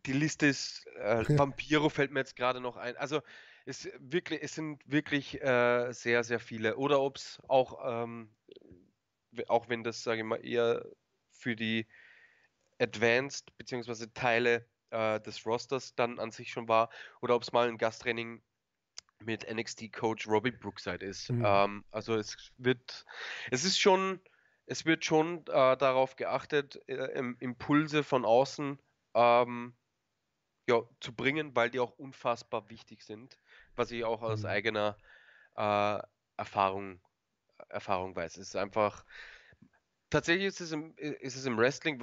die Liste ist, äh, Vampiro fällt mir jetzt gerade noch ein. Also es, wirklich, es sind wirklich äh, sehr, sehr viele. Oder ob es auch ähm, auch wenn das, sage ich mal, eher für die Advanced bzw. Teile äh, des Rosters dann an sich schon war oder ob es mal ein Gasttraining mit NXT-Coach Robbie Brookside ist. Mhm. Ähm, also es wird, es ist schon, es wird schon äh, darauf geachtet, äh, Impulse von außen ähm, ja, zu bringen, weil die auch unfassbar wichtig sind, was ich auch aus mhm. eigener äh, Erfahrung, Erfahrung weiß. Es ist einfach, Tatsächlich ist es im, ist es im Wrestling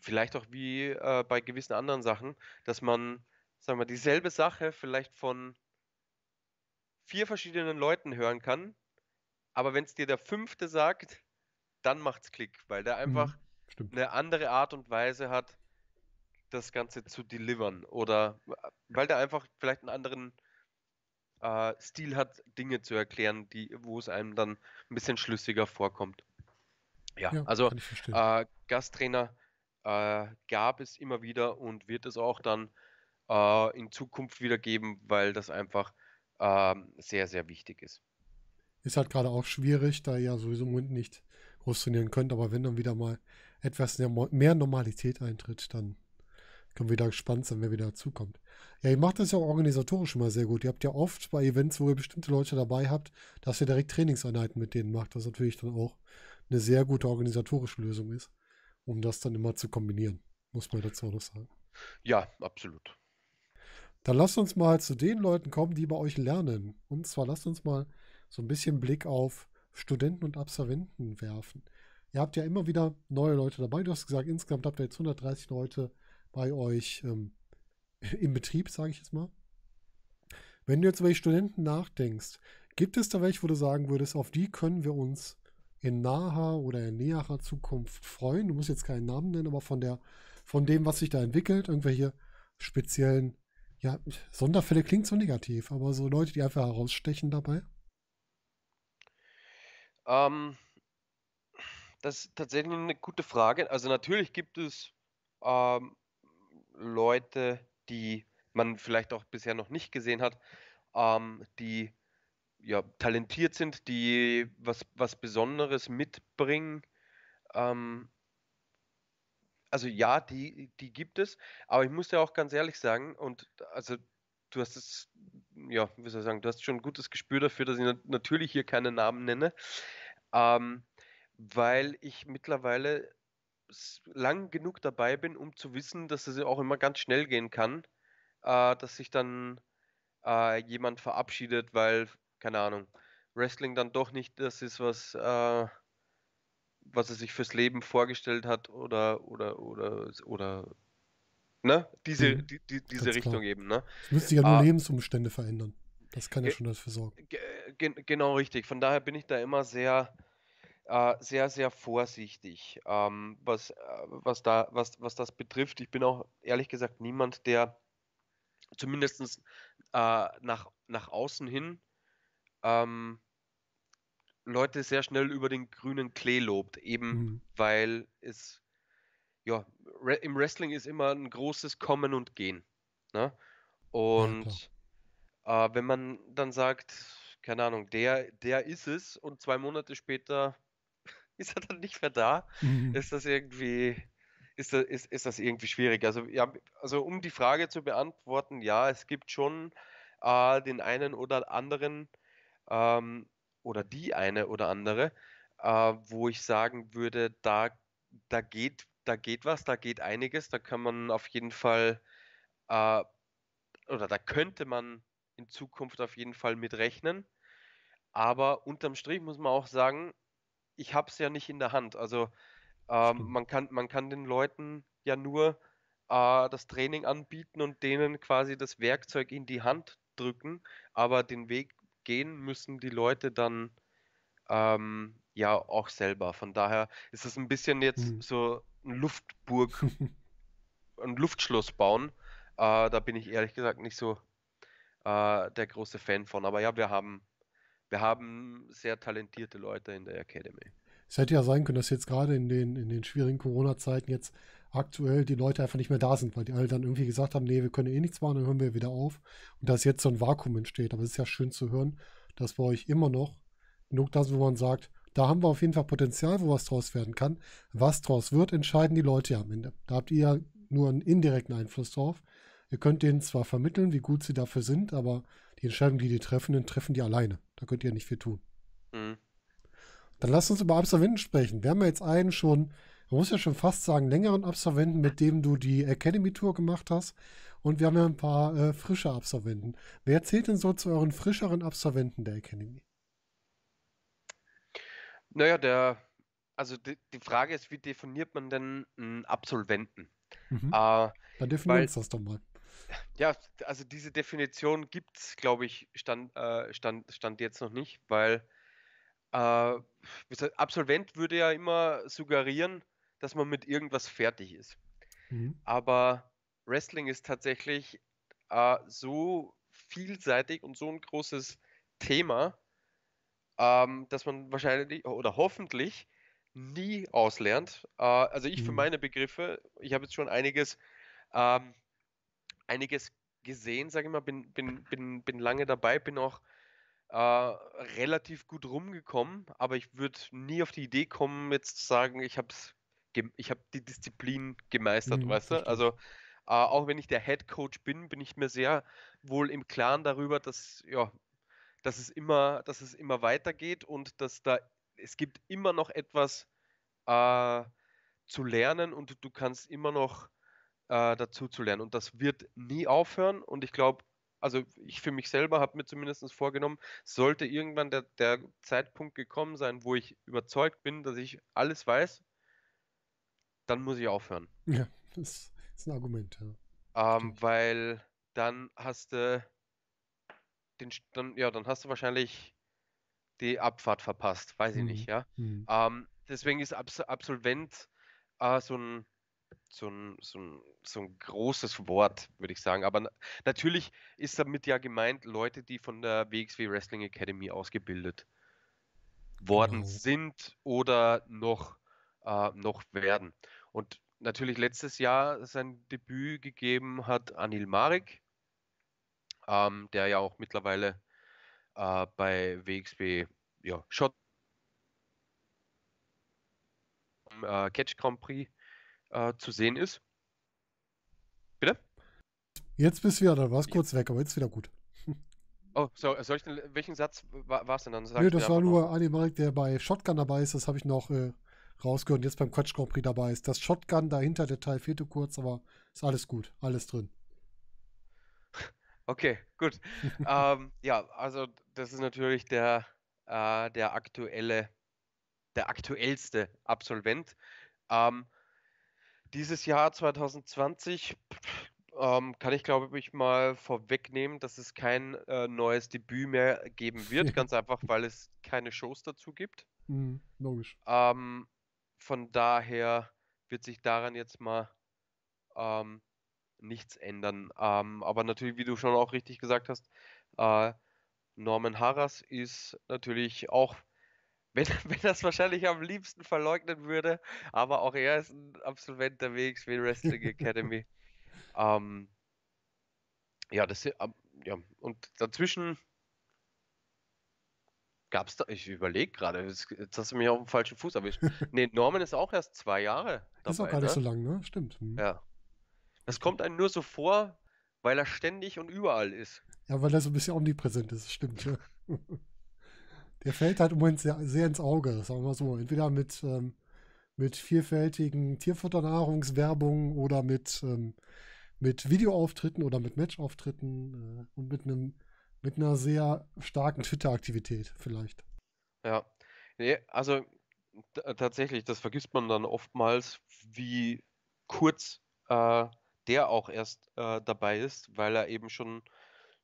vielleicht auch wie äh, bei gewissen anderen Sachen, dass man, sagen wir, dieselbe Sache vielleicht von vier verschiedenen Leuten hören kann, aber wenn es dir der fünfte sagt, dann macht's Klick, weil der mhm, einfach mhm, eine andere Art und Weise hat, das Ganze zu delivern oder äh, weil der einfach vielleicht einen anderen äh, Stil hat, Dinge zu erklären, wo es einem dann ein bisschen schlüssiger vorkommt. Ja, also äh, Gasttrainer äh, gab es immer wieder und wird es auch dann äh, in Zukunft wieder geben, weil das einfach ähm, sehr, sehr wichtig ist. Ist halt gerade auch schwierig, da ihr ja sowieso im Moment nicht groß trainieren könnt, aber wenn dann wieder mal etwas mehr Normalität eintritt, dann können wir da gespannt sein, wer wieder dazukommt. Ja, ihr macht das ja auch organisatorisch immer sehr gut. Ihr habt ja oft bei Events, wo ihr bestimmte Leute dabei habt, dass ihr direkt Trainingseinheiten mit denen macht, was natürlich dann auch eine sehr gute organisatorische Lösung ist, um das dann immer zu kombinieren, muss man dazu noch sagen. Ja, absolut. Dann lasst uns mal zu den Leuten kommen, die bei euch lernen. Und zwar lasst uns mal so ein bisschen Blick auf Studenten und Absolventen werfen. Ihr habt ja immer wieder neue Leute dabei. Du hast gesagt, insgesamt habt ihr jetzt 130 Leute bei euch ähm, im Betrieb, sage ich jetzt mal. Wenn du jetzt über die Studenten nachdenkst, gibt es da welche, wo du sagen würdest, auf die können wir uns in naher oder in näherer Zukunft freuen. Du musst jetzt keinen Namen nennen, aber von der, von dem, was sich da entwickelt, irgendwelche speziellen, ja, Sonderfälle klingt so negativ, aber so Leute, die einfach herausstechen dabei? Ähm, das ist tatsächlich eine gute Frage. Also natürlich gibt es ähm, Leute, die man vielleicht auch bisher noch nicht gesehen hat, ähm, die ja, talentiert sind, die was, was Besonderes mitbringen. Ähm, also ja, die, die gibt es, aber ich muss ja auch ganz ehrlich sagen, und also du hast es, ja, wie soll ich sagen, du hast schon ein gutes Gespür dafür, dass ich natürlich hier keine Namen nenne, ähm, weil ich mittlerweile lang genug dabei bin, um zu wissen, dass es auch immer ganz schnell gehen kann, äh, dass sich dann äh, jemand verabschiedet, weil keine Ahnung, Wrestling dann doch nicht das ist, was, äh, was er sich fürs Leben vorgestellt hat oder, oder, oder, oder, ne? Diese, mhm. die, die, diese Richtung klar. eben, ne? Es müsste sich ja nur ah, Lebensumstände verändern. Das kann ja schon dafür sorgen. Genau richtig. Von daher bin ich da immer sehr, äh, sehr, sehr vorsichtig, ähm, was, äh, was, da, was, was das betrifft. Ich bin auch ehrlich gesagt niemand, der zumindest äh, nach, nach außen hin ähm, Leute sehr schnell über den grünen Klee lobt, eben mhm. weil es, ja, im Wrestling ist immer ein großes Kommen und Gehen. Ne? Und ja, äh, wenn man dann sagt, keine Ahnung, der, der ist es und zwei Monate später [LAUGHS] ist er dann nicht mehr da, mhm. ist das irgendwie, ist das, ist, ist das irgendwie schwierig. Also, ja, also um die Frage zu beantworten, ja, es gibt schon äh, den einen oder anderen ähm, oder die eine oder andere, äh, wo ich sagen würde, da, da, geht, da geht was, da geht einiges, da kann man auf jeden Fall äh, oder da könnte man in Zukunft auf jeden Fall mit rechnen. Aber unterm Strich muss man auch sagen, ich habe es ja nicht in der Hand. Also ähm, man, kann, man kann den Leuten ja nur äh, das Training anbieten und denen quasi das Werkzeug in die Hand drücken, aber den Weg gehen, müssen die Leute dann ähm, ja auch selber. Von daher ist es ein bisschen jetzt mhm. so ein Luftburg, [LAUGHS] ein Luftschloss bauen. Äh, da bin ich ehrlich gesagt nicht so äh, der große Fan von. Aber ja, wir haben, wir haben sehr talentierte Leute in der Academy. Es hätte ja sein können, dass jetzt gerade in den, in den schwierigen Corona-Zeiten jetzt aktuell die Leute einfach nicht mehr da sind, weil die alle dann irgendwie gesagt haben, nee, wir können eh nichts machen, dann hören wir wieder auf. Und dass jetzt so ein Vakuum entsteht. Aber es ist ja schön zu hören, dass bei euch immer noch genug das, wo man sagt, da haben wir auf jeden Fall Potenzial, wo was draus werden kann. Was draus wird, entscheiden die Leute ja am Ende. Da habt ihr ja nur einen indirekten Einfluss drauf. Ihr könnt denen zwar vermitteln, wie gut sie dafür sind, aber die Entscheidungen, die die treffen, den treffen die alleine. Da könnt ihr nicht viel tun. Mhm. Dann lasst uns über Absolventen sprechen. Wir haben ja jetzt einen schon man muss ja schon fast sagen, längeren Absolventen, mit dem du die Academy-Tour gemacht hast. Und wir haben ja ein paar äh, frische Absolventen. Wer zählt denn so zu euren frischeren Absolventen der Academy? Naja, der, also die, die Frage ist, wie definiert man denn einen Absolventen? Mhm. Äh, Dann definieren wir das doch mal. Ja, also diese Definition gibt es, glaube ich, stand, äh, stand, stand jetzt noch nicht, weil äh, Absolvent würde ja immer suggerieren, dass man mit irgendwas fertig ist. Mhm. Aber Wrestling ist tatsächlich äh, so vielseitig und so ein großes Thema, ähm, dass man wahrscheinlich oder hoffentlich nie auslernt. Äh, also ich mhm. für meine Begriffe, ich habe jetzt schon einiges, ähm, einiges gesehen, sage ich mal, bin, bin, bin, bin lange dabei, bin auch äh, relativ gut rumgekommen, aber ich würde nie auf die Idee kommen, jetzt zu sagen, ich habe es ich habe die Disziplin gemeistert, mhm, weißt du? Also äh, auch wenn ich der Head Coach bin, bin ich mir sehr wohl im Klaren darüber, dass ja, dass es immer, dass es immer weitergeht und dass da es gibt immer noch etwas äh, zu lernen und du kannst immer noch äh, dazu zu lernen und das wird nie aufhören und ich glaube also ich für mich selber habe mir zumindest vorgenommen, sollte irgendwann der, der Zeitpunkt gekommen sein, wo ich überzeugt bin, dass ich alles weiß, dann muss ich aufhören. Ja, [LAUGHS] das ist ein Argument, ja. Ähm, weil dann hast du den, dann, ja, dann hast du wahrscheinlich die Abfahrt verpasst, weiß ich mhm. nicht, ja. Mhm. Ähm, deswegen ist Abs Absolvent äh, so ein so ein, so ein, so ein großes Wort, würde ich sagen. Aber na natürlich ist damit ja gemeint Leute, die von der WXW Wrestling Academy ausgebildet worden genau. sind oder noch äh, noch werden. Und natürlich letztes Jahr sein Debüt gegeben hat Anil Marek, ähm, der ja auch mittlerweile äh, bei WXB ja, Shot äh, Catch Grand Prix äh, zu sehen ist. Bitte? Jetzt bist du wieder da, war es kurz weg, aber jetzt wieder gut. Oh, so, äh, soll ich denn, welchen Satz war es denn dann? Sag nee, das war nur Anil Marek, der bei Shotgun dabei ist, das habe ich noch äh, rausgehört und jetzt beim Quatsch Grand Prix dabei ist. Das Shotgun dahinter, der Teil fehlte kurz, aber ist alles gut, alles drin. Okay, gut. [LAUGHS] ähm, ja, also das ist natürlich der, äh, der aktuelle, der aktuellste Absolvent. Ähm, dieses Jahr 2020 ähm, kann ich glaube ich mal vorwegnehmen, dass es kein äh, neues Debüt mehr geben wird, [LAUGHS] ganz einfach, weil es keine Shows dazu gibt. Mhm, logisch. Ähm, von daher wird sich daran jetzt mal ähm, nichts ändern. Ähm, aber natürlich, wie du schon auch richtig gesagt hast, äh, Norman Harras ist natürlich auch, [LAUGHS] wenn, wenn er wahrscheinlich am liebsten verleugnen würde, aber auch er ist ein Absolvent der WXW Wrestling Academy. [LAUGHS] ähm, ja, das, äh, ja, und dazwischen Gab es da, ich überlege gerade, jetzt hast du mich auf dem falschen Fuß erwischt. nee, Norman ist auch erst zwei Jahre dabei. [LAUGHS] Ist auch gar nicht ne? so lang, ne? Stimmt. Hm. Ja. Das kommt einem nur so vor, weil er ständig und überall ist. Ja, weil er so ein bisschen omnipräsent ist, stimmt, ja. [LAUGHS] Der fällt halt im Moment sehr, sehr ins Auge, sagen wir mal so. Entweder mit, ähm, mit vielfältigen Tierfutternahrungswerbungen oder mit, ähm, mit Videoauftritten oder mit Matchauftritten äh, und mit einem mit einer sehr starken Twitter-Aktivität vielleicht. Ja, nee, also äh, tatsächlich, das vergisst man dann oftmals, wie kurz äh, der auch erst äh, dabei ist, weil er eben schon,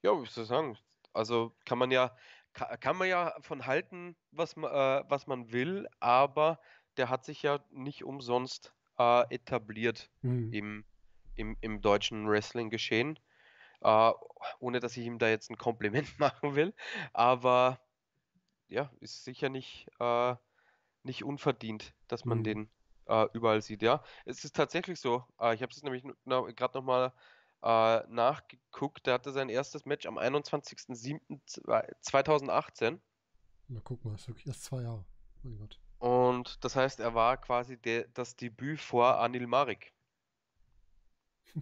ja, wie soll ich sagen, also kann man ja, kann, kann man ja von halten, was man, äh, was man will, aber der hat sich ja nicht umsonst äh, etabliert mhm. im, im, im deutschen Wrestling-Geschehen. Äh, ohne dass ich ihm da jetzt ein Kompliment [LAUGHS] machen will. Aber ja, ist sicher nicht, äh, nicht unverdient, dass man mhm. den äh, überall sieht. Ja, es ist tatsächlich so. Äh, ich habe es nämlich gerade nochmal äh, nachgeguckt. Da hatte sein erstes Match am 21.07.2018. Na guck mal, ist wirklich erst zwei Jahre. Oh mein Gott. Und das heißt, er war quasi der, das Debüt vor Anil Marik. [LAUGHS]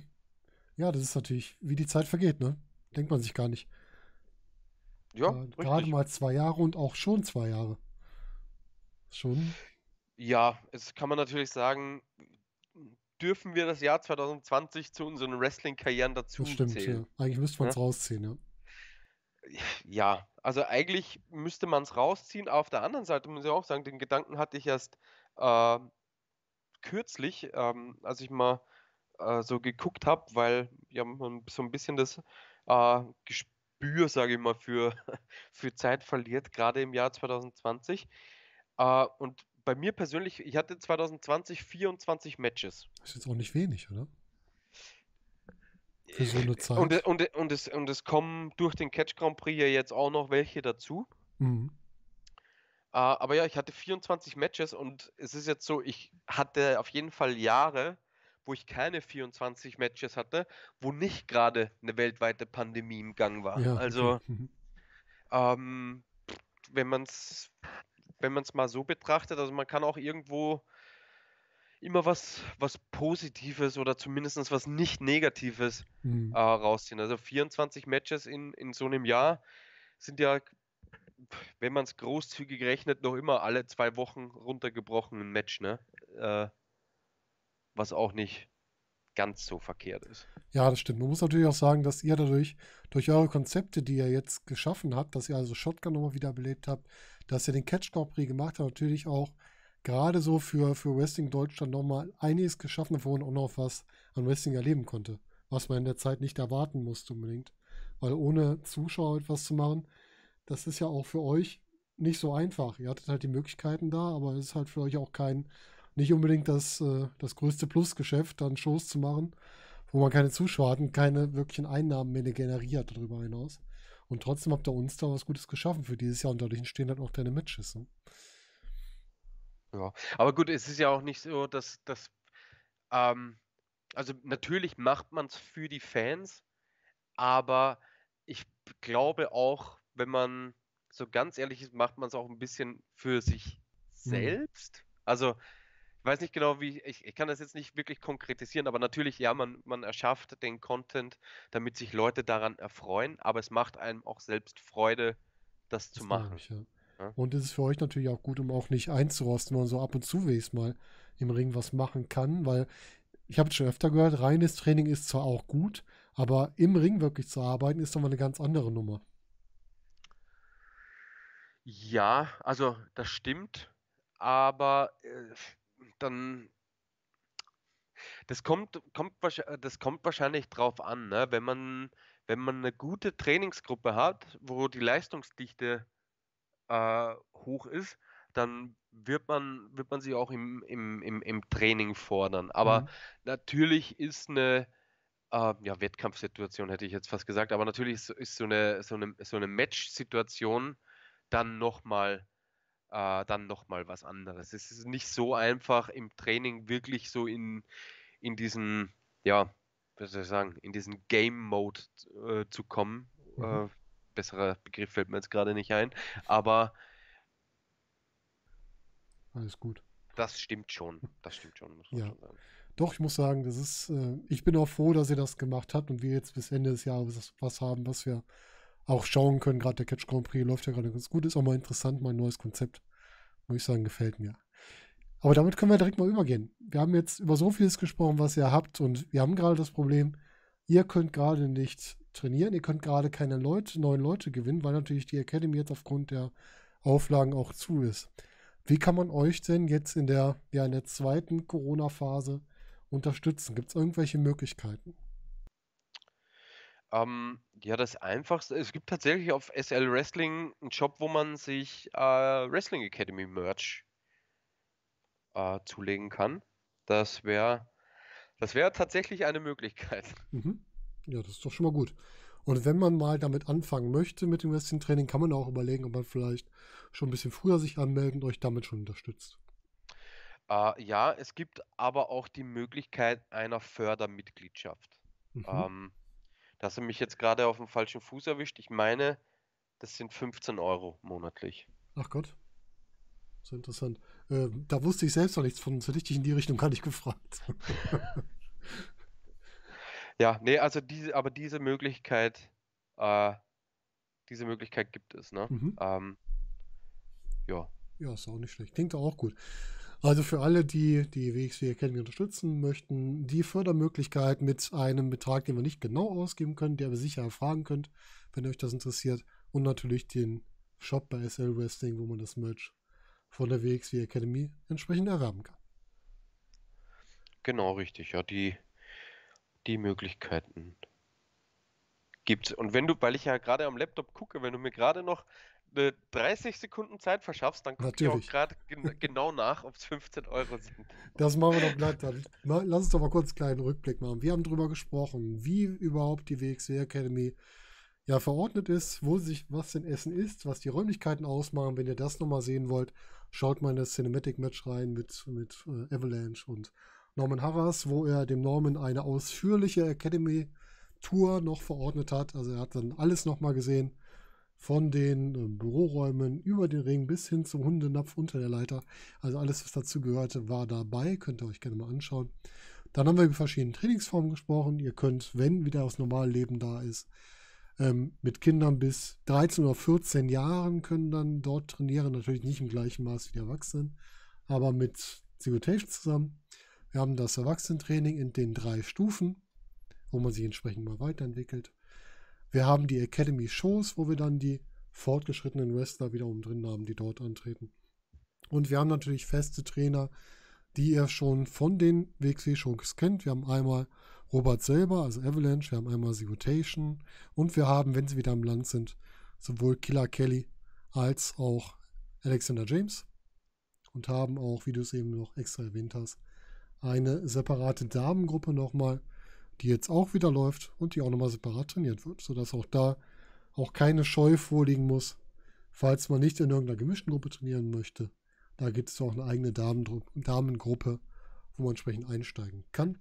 Ja, das ist natürlich, wie die Zeit vergeht, ne? Denkt man sich gar nicht. Ja, äh, gerade mal zwei Jahre und auch schon zwei Jahre. Schon. Ja, es kann man natürlich sagen, dürfen wir das Jahr 2020 zu unseren Wrestling-Karrieren dazu das stimmt, zählen. Ja. Eigentlich müsste man es ja? rausziehen, ja. Ja, also eigentlich müsste man es rausziehen. Auf der anderen Seite muss ich auch sagen, den Gedanken hatte ich erst äh, kürzlich, ähm, als ich mal äh, so geguckt habe, weil ja, man so ein bisschen das äh, Gespür, sage ich mal, für, [LAUGHS] für Zeit verliert, gerade im Jahr 2020. Äh, und bei mir persönlich, ich hatte 2020 24 Matches. Das ist jetzt auch nicht wenig, oder? Für so eine äh, Zeit. Und, und, und, es, und es kommen durch den Catch Grand Prix ja jetzt auch noch welche dazu. Mhm. Uh, aber ja, ich hatte 24 Matches und es ist jetzt so, ich hatte auf jeden Fall Jahre, wo ich keine 24 Matches hatte, wo nicht gerade eine weltweite Pandemie im Gang war. Ja, also, mhm. ähm, wenn man es wenn man's mal so betrachtet, also man kann auch irgendwo immer was, was Positives oder zumindest was nicht Negatives mhm. äh, rausziehen. Also 24 Matches in, in so einem Jahr sind ja wenn man es großzügig rechnet, noch immer alle zwei Wochen runtergebrochen ein Match, ne? Äh, was auch nicht ganz so verkehrt ist. Ja, das stimmt. Man muss natürlich auch sagen, dass ihr dadurch, durch eure Konzepte, die ihr jetzt geschaffen habt, dass ihr also Shotgun nochmal wiederbelebt habt, dass ihr den Catch Grand gemacht habt, natürlich auch gerade so für, für Wrestling Deutschland nochmal einiges geschaffen, wo man auch noch was an Wrestling erleben konnte, was man in der Zeit nicht erwarten musste unbedingt. Weil ohne Zuschauer etwas zu machen, das ist ja auch für euch nicht so einfach. Ihr hattet halt die Möglichkeiten da, aber es ist halt für euch auch kein nicht unbedingt das, äh, das größte Plusgeschäft, dann Shows zu machen, wo man keine Zuschauer hat und keine wirklichen Einnahmen mehr generiert darüber hinaus. Und trotzdem habt ihr uns da was Gutes geschaffen für dieses Jahr und dadurch entstehen dann auch deine Matches. Ne? Ja, aber gut, es ist ja auch nicht so, dass das. Ähm, also, natürlich macht man es für die Fans, aber ich glaube auch, wenn man so ganz ehrlich ist, macht man es auch ein bisschen für sich mhm. selbst. Mhm. Also, ich weiß nicht genau, wie ich, ich kann das jetzt nicht wirklich konkretisieren, aber natürlich, ja, man, man erschafft den Content, damit sich Leute daran erfreuen, aber es macht einem auch selbst Freude, das, das zu machen. Ich, ja. Ja? Und es ist für euch natürlich auch gut, um auch nicht einzurosten, wenn man so ab und zu wenigstens mal im Ring was machen kann, weil ich habe es schon öfter gehört, reines Training ist zwar auch gut, aber im Ring wirklich zu arbeiten, ist doch mal eine ganz andere Nummer. Ja, also das stimmt, aber äh, dann das kommt, kommt, das kommt wahrscheinlich drauf an, ne? wenn, man, wenn man eine gute Trainingsgruppe hat, wo die Leistungsdichte äh, hoch ist, dann wird man, wird man sie auch im, im, im, im Training fordern. Aber mhm. natürlich ist eine äh, ja, Wettkampfsituation, hätte ich jetzt fast gesagt, aber natürlich ist, ist so eine, so eine, so eine Match-Situation dann nochmal äh, dann nochmal was anderes. Es ist nicht so einfach im Training wirklich so in, in diesen, ja, was soll ich sagen, in diesen Game-Mode äh, zu kommen. Äh, mhm. Äh, besserer Begriff fällt mir jetzt gerade nicht ein, aber alles gut. Das stimmt schon. Das stimmt schon, muss man schon sagen. Doch, ich muss sagen, das ist, äh, ich bin auch froh, dass ihr das gemacht habt und wir jetzt bis Ende des Jahres was haben, was wir auch schauen können. Gerade der Catch Grand Prix läuft ja gerade ganz gut. Ist auch mal interessant, mein neues Konzept. Muss ich sagen, gefällt mir. Aber damit können wir direkt mal übergehen. Wir haben jetzt über so vieles gesprochen, was ihr habt. Und wir haben gerade das Problem, ihr könnt gerade nicht trainieren. Ihr könnt gerade keine Leute, neuen Leute gewinnen, weil natürlich die Academy jetzt aufgrund der Auflagen auch zu ist. Wie kann man euch denn jetzt in der, ja, in der zweiten Corona-Phase unterstützen? Gibt es irgendwelche Möglichkeiten? Ähm, ja, das Einfachste, es gibt tatsächlich auf SL Wrestling einen Job, wo man sich äh, Wrestling Academy Merch äh, zulegen kann. Das wäre das wäre tatsächlich eine Möglichkeit. [LAUGHS] Mhm. Ja, das ist doch schon mal gut. Und wenn man mal damit anfangen möchte mit dem Wrestling Training, kann man auch überlegen, ob man vielleicht schon ein bisschen früher sich anmeldet und euch damit schon unterstützt. Äh, ja, es gibt aber auch die Möglichkeit einer Fördermitgliedschaft. Mhm. Ähm, dass er mich jetzt gerade auf dem falschen Fuß erwischt. Ich meine, das sind 15 Euro monatlich. Ach Gott. So interessant. Äh, da wusste ich selbst noch nichts von, so richtig in die Richtung gar nicht gefragt. [LAUGHS] ja, nee, also diese, aber diese Möglichkeit, äh, diese Möglichkeit gibt es, ne? Mhm. Ähm, ja. Ja, ist auch nicht schlecht. Klingt auch gut. Also für alle, die die WXW Academy unterstützen möchten, die Fördermöglichkeit mit einem Betrag, den wir nicht genau ausgeben können, der aber sicher erfragen könnt, wenn euch das interessiert. Und natürlich den Shop bei SL Wrestling, wo man das Merch von der WXW Academy entsprechend erwerben kann. Genau, richtig. Ja, die, die Möglichkeiten gibt. es. Und wenn du, weil ich ja gerade am Laptop gucke, wenn du mir gerade noch eine 30 Sekunden Zeit verschaffst, dann guck Natürlich. ich auch gerade gen [LAUGHS] genau nach, ob es 15 Euro sind. Das machen wir doch gleich dann. Lass uns doch mal kurz einen kleinen Rückblick machen. Wir haben darüber gesprochen, wie überhaupt die WXW Academy ja verordnet ist, wo sich was in Essen ist, was die Räumlichkeiten ausmachen. Wenn ihr das nochmal sehen wollt, schaut mal in das Cinematic Match rein mit, mit äh, Avalanche und Norman Harras, wo er dem Norman eine ausführliche Academy Tour noch verordnet hat. Also er hat dann alles nochmal gesehen von den äh, Büroräumen über den Ring bis hin zum Hundenapf unter der Leiter. Also alles, was dazu gehörte, war dabei. Könnt ihr euch gerne mal anschauen. Dann haben wir über verschiedene Trainingsformen gesprochen. Ihr könnt, wenn wieder das normale Leben da ist, ähm, mit Kindern bis 13 oder 14 Jahren können dann dort trainieren. Natürlich nicht im gleichen Maß wie die Erwachsenen, aber mit Sigotation zusammen. Wir haben das Erwachsenentraining in den drei Stufen, wo man sich entsprechend mal weiterentwickelt. Wir haben die Academy Shows, wo wir dann die fortgeschrittenen Wrestler wiederum drin haben, die dort antreten. Und wir haben natürlich feste Trainer, die ihr schon von den WXW-Shows kennt. Wir haben einmal Robert selber, also Avalanche, wir haben einmal The und wir haben, wenn sie wieder im Land sind, sowohl Killer Kelly als auch Alexander James und haben auch, wie du es eben noch extra erwähnt hast, eine separate Damengruppe nochmal, die jetzt auch wieder läuft und die auch nochmal separat trainiert wird, sodass auch da auch keine Scheu vorliegen muss, falls man nicht in irgendeiner gemischten Gruppe trainieren möchte. Da gibt es auch eine eigene Damengruppe, wo man entsprechend einsteigen kann.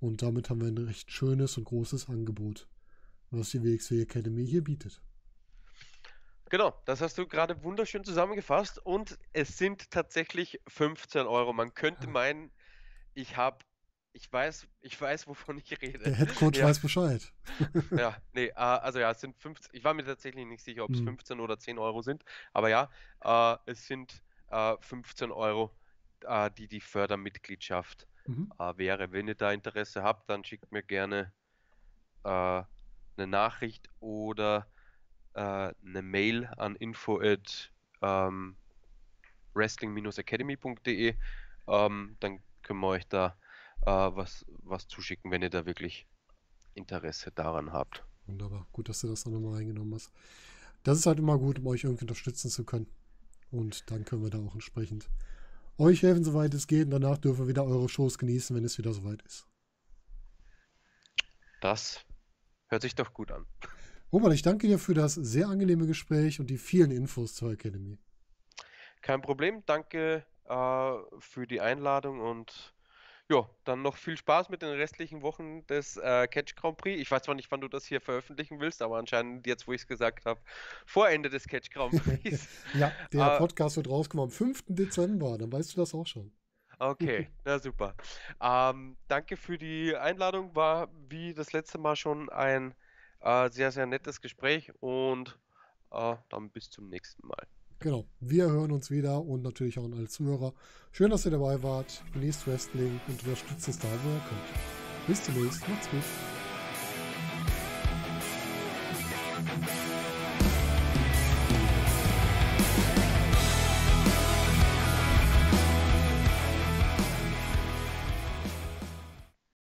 Und damit haben wir ein recht schönes und großes Angebot, was die WXW Academy hier bietet. Genau, das hast du gerade wunderschön zusammengefasst und es sind tatsächlich 15 Euro. Man könnte meinen, ich habe ich weiß, ich weiß, wovon ich rede. Der Headcoach ja. weiß Bescheid. [LAUGHS] ja, [LAUGHS] nee, ah, also ja, es sind 15, ich war mir tatsächlich nicht sicher, ob es hm. 15 oder 10 Euro sind, aber ja, ah, es sind 15 ah, Euro, die die Fördermitgliedschaft mhm. wäre. Wenn ihr da Interesse habt, dann schickt mir gerne eine Nachricht oder eine Mail an info at ähm, wrestling-academy.de. Ähm, dann können wir euch da äh, was, was zuschicken, wenn ihr da wirklich Interesse daran habt. Wunderbar, gut, dass du das dann nochmal reingenommen hast. Das ist halt immer gut, um euch irgendwie unterstützen zu können. Und dann können wir da auch entsprechend euch helfen, soweit es geht. Und danach dürfen wir wieder eure Shows genießen, wenn es wieder soweit ist. Das hört sich doch gut an. Robert, ich danke dir für das sehr angenehme Gespräch und die vielen Infos zur Academy. Kein Problem, danke äh, für die Einladung und ja, dann noch viel Spaß mit den restlichen Wochen des äh, Catch Grand Prix. Ich weiß zwar nicht, wann du das hier veröffentlichen willst, aber anscheinend jetzt, wo ich es gesagt habe, vor Ende des Catch Grand [LAUGHS] Prix. ja, der äh, Podcast wird rausgekommen am 5. Dezember, dann weißt du das auch schon. Okay, [LAUGHS] na super. Ähm, danke für die Einladung. War wie das letzte Mal schon ein äh, sehr, sehr nettes Gespräch und äh, dann bis zum nächsten Mal. Genau, wir hören uns wieder und natürlich auch an alle Zuhörer. Schön, dass ihr dabei wart. Genießt Wrestling und unterstützt es da, wo ihr könnt. Bis demnächst. Macht's gut.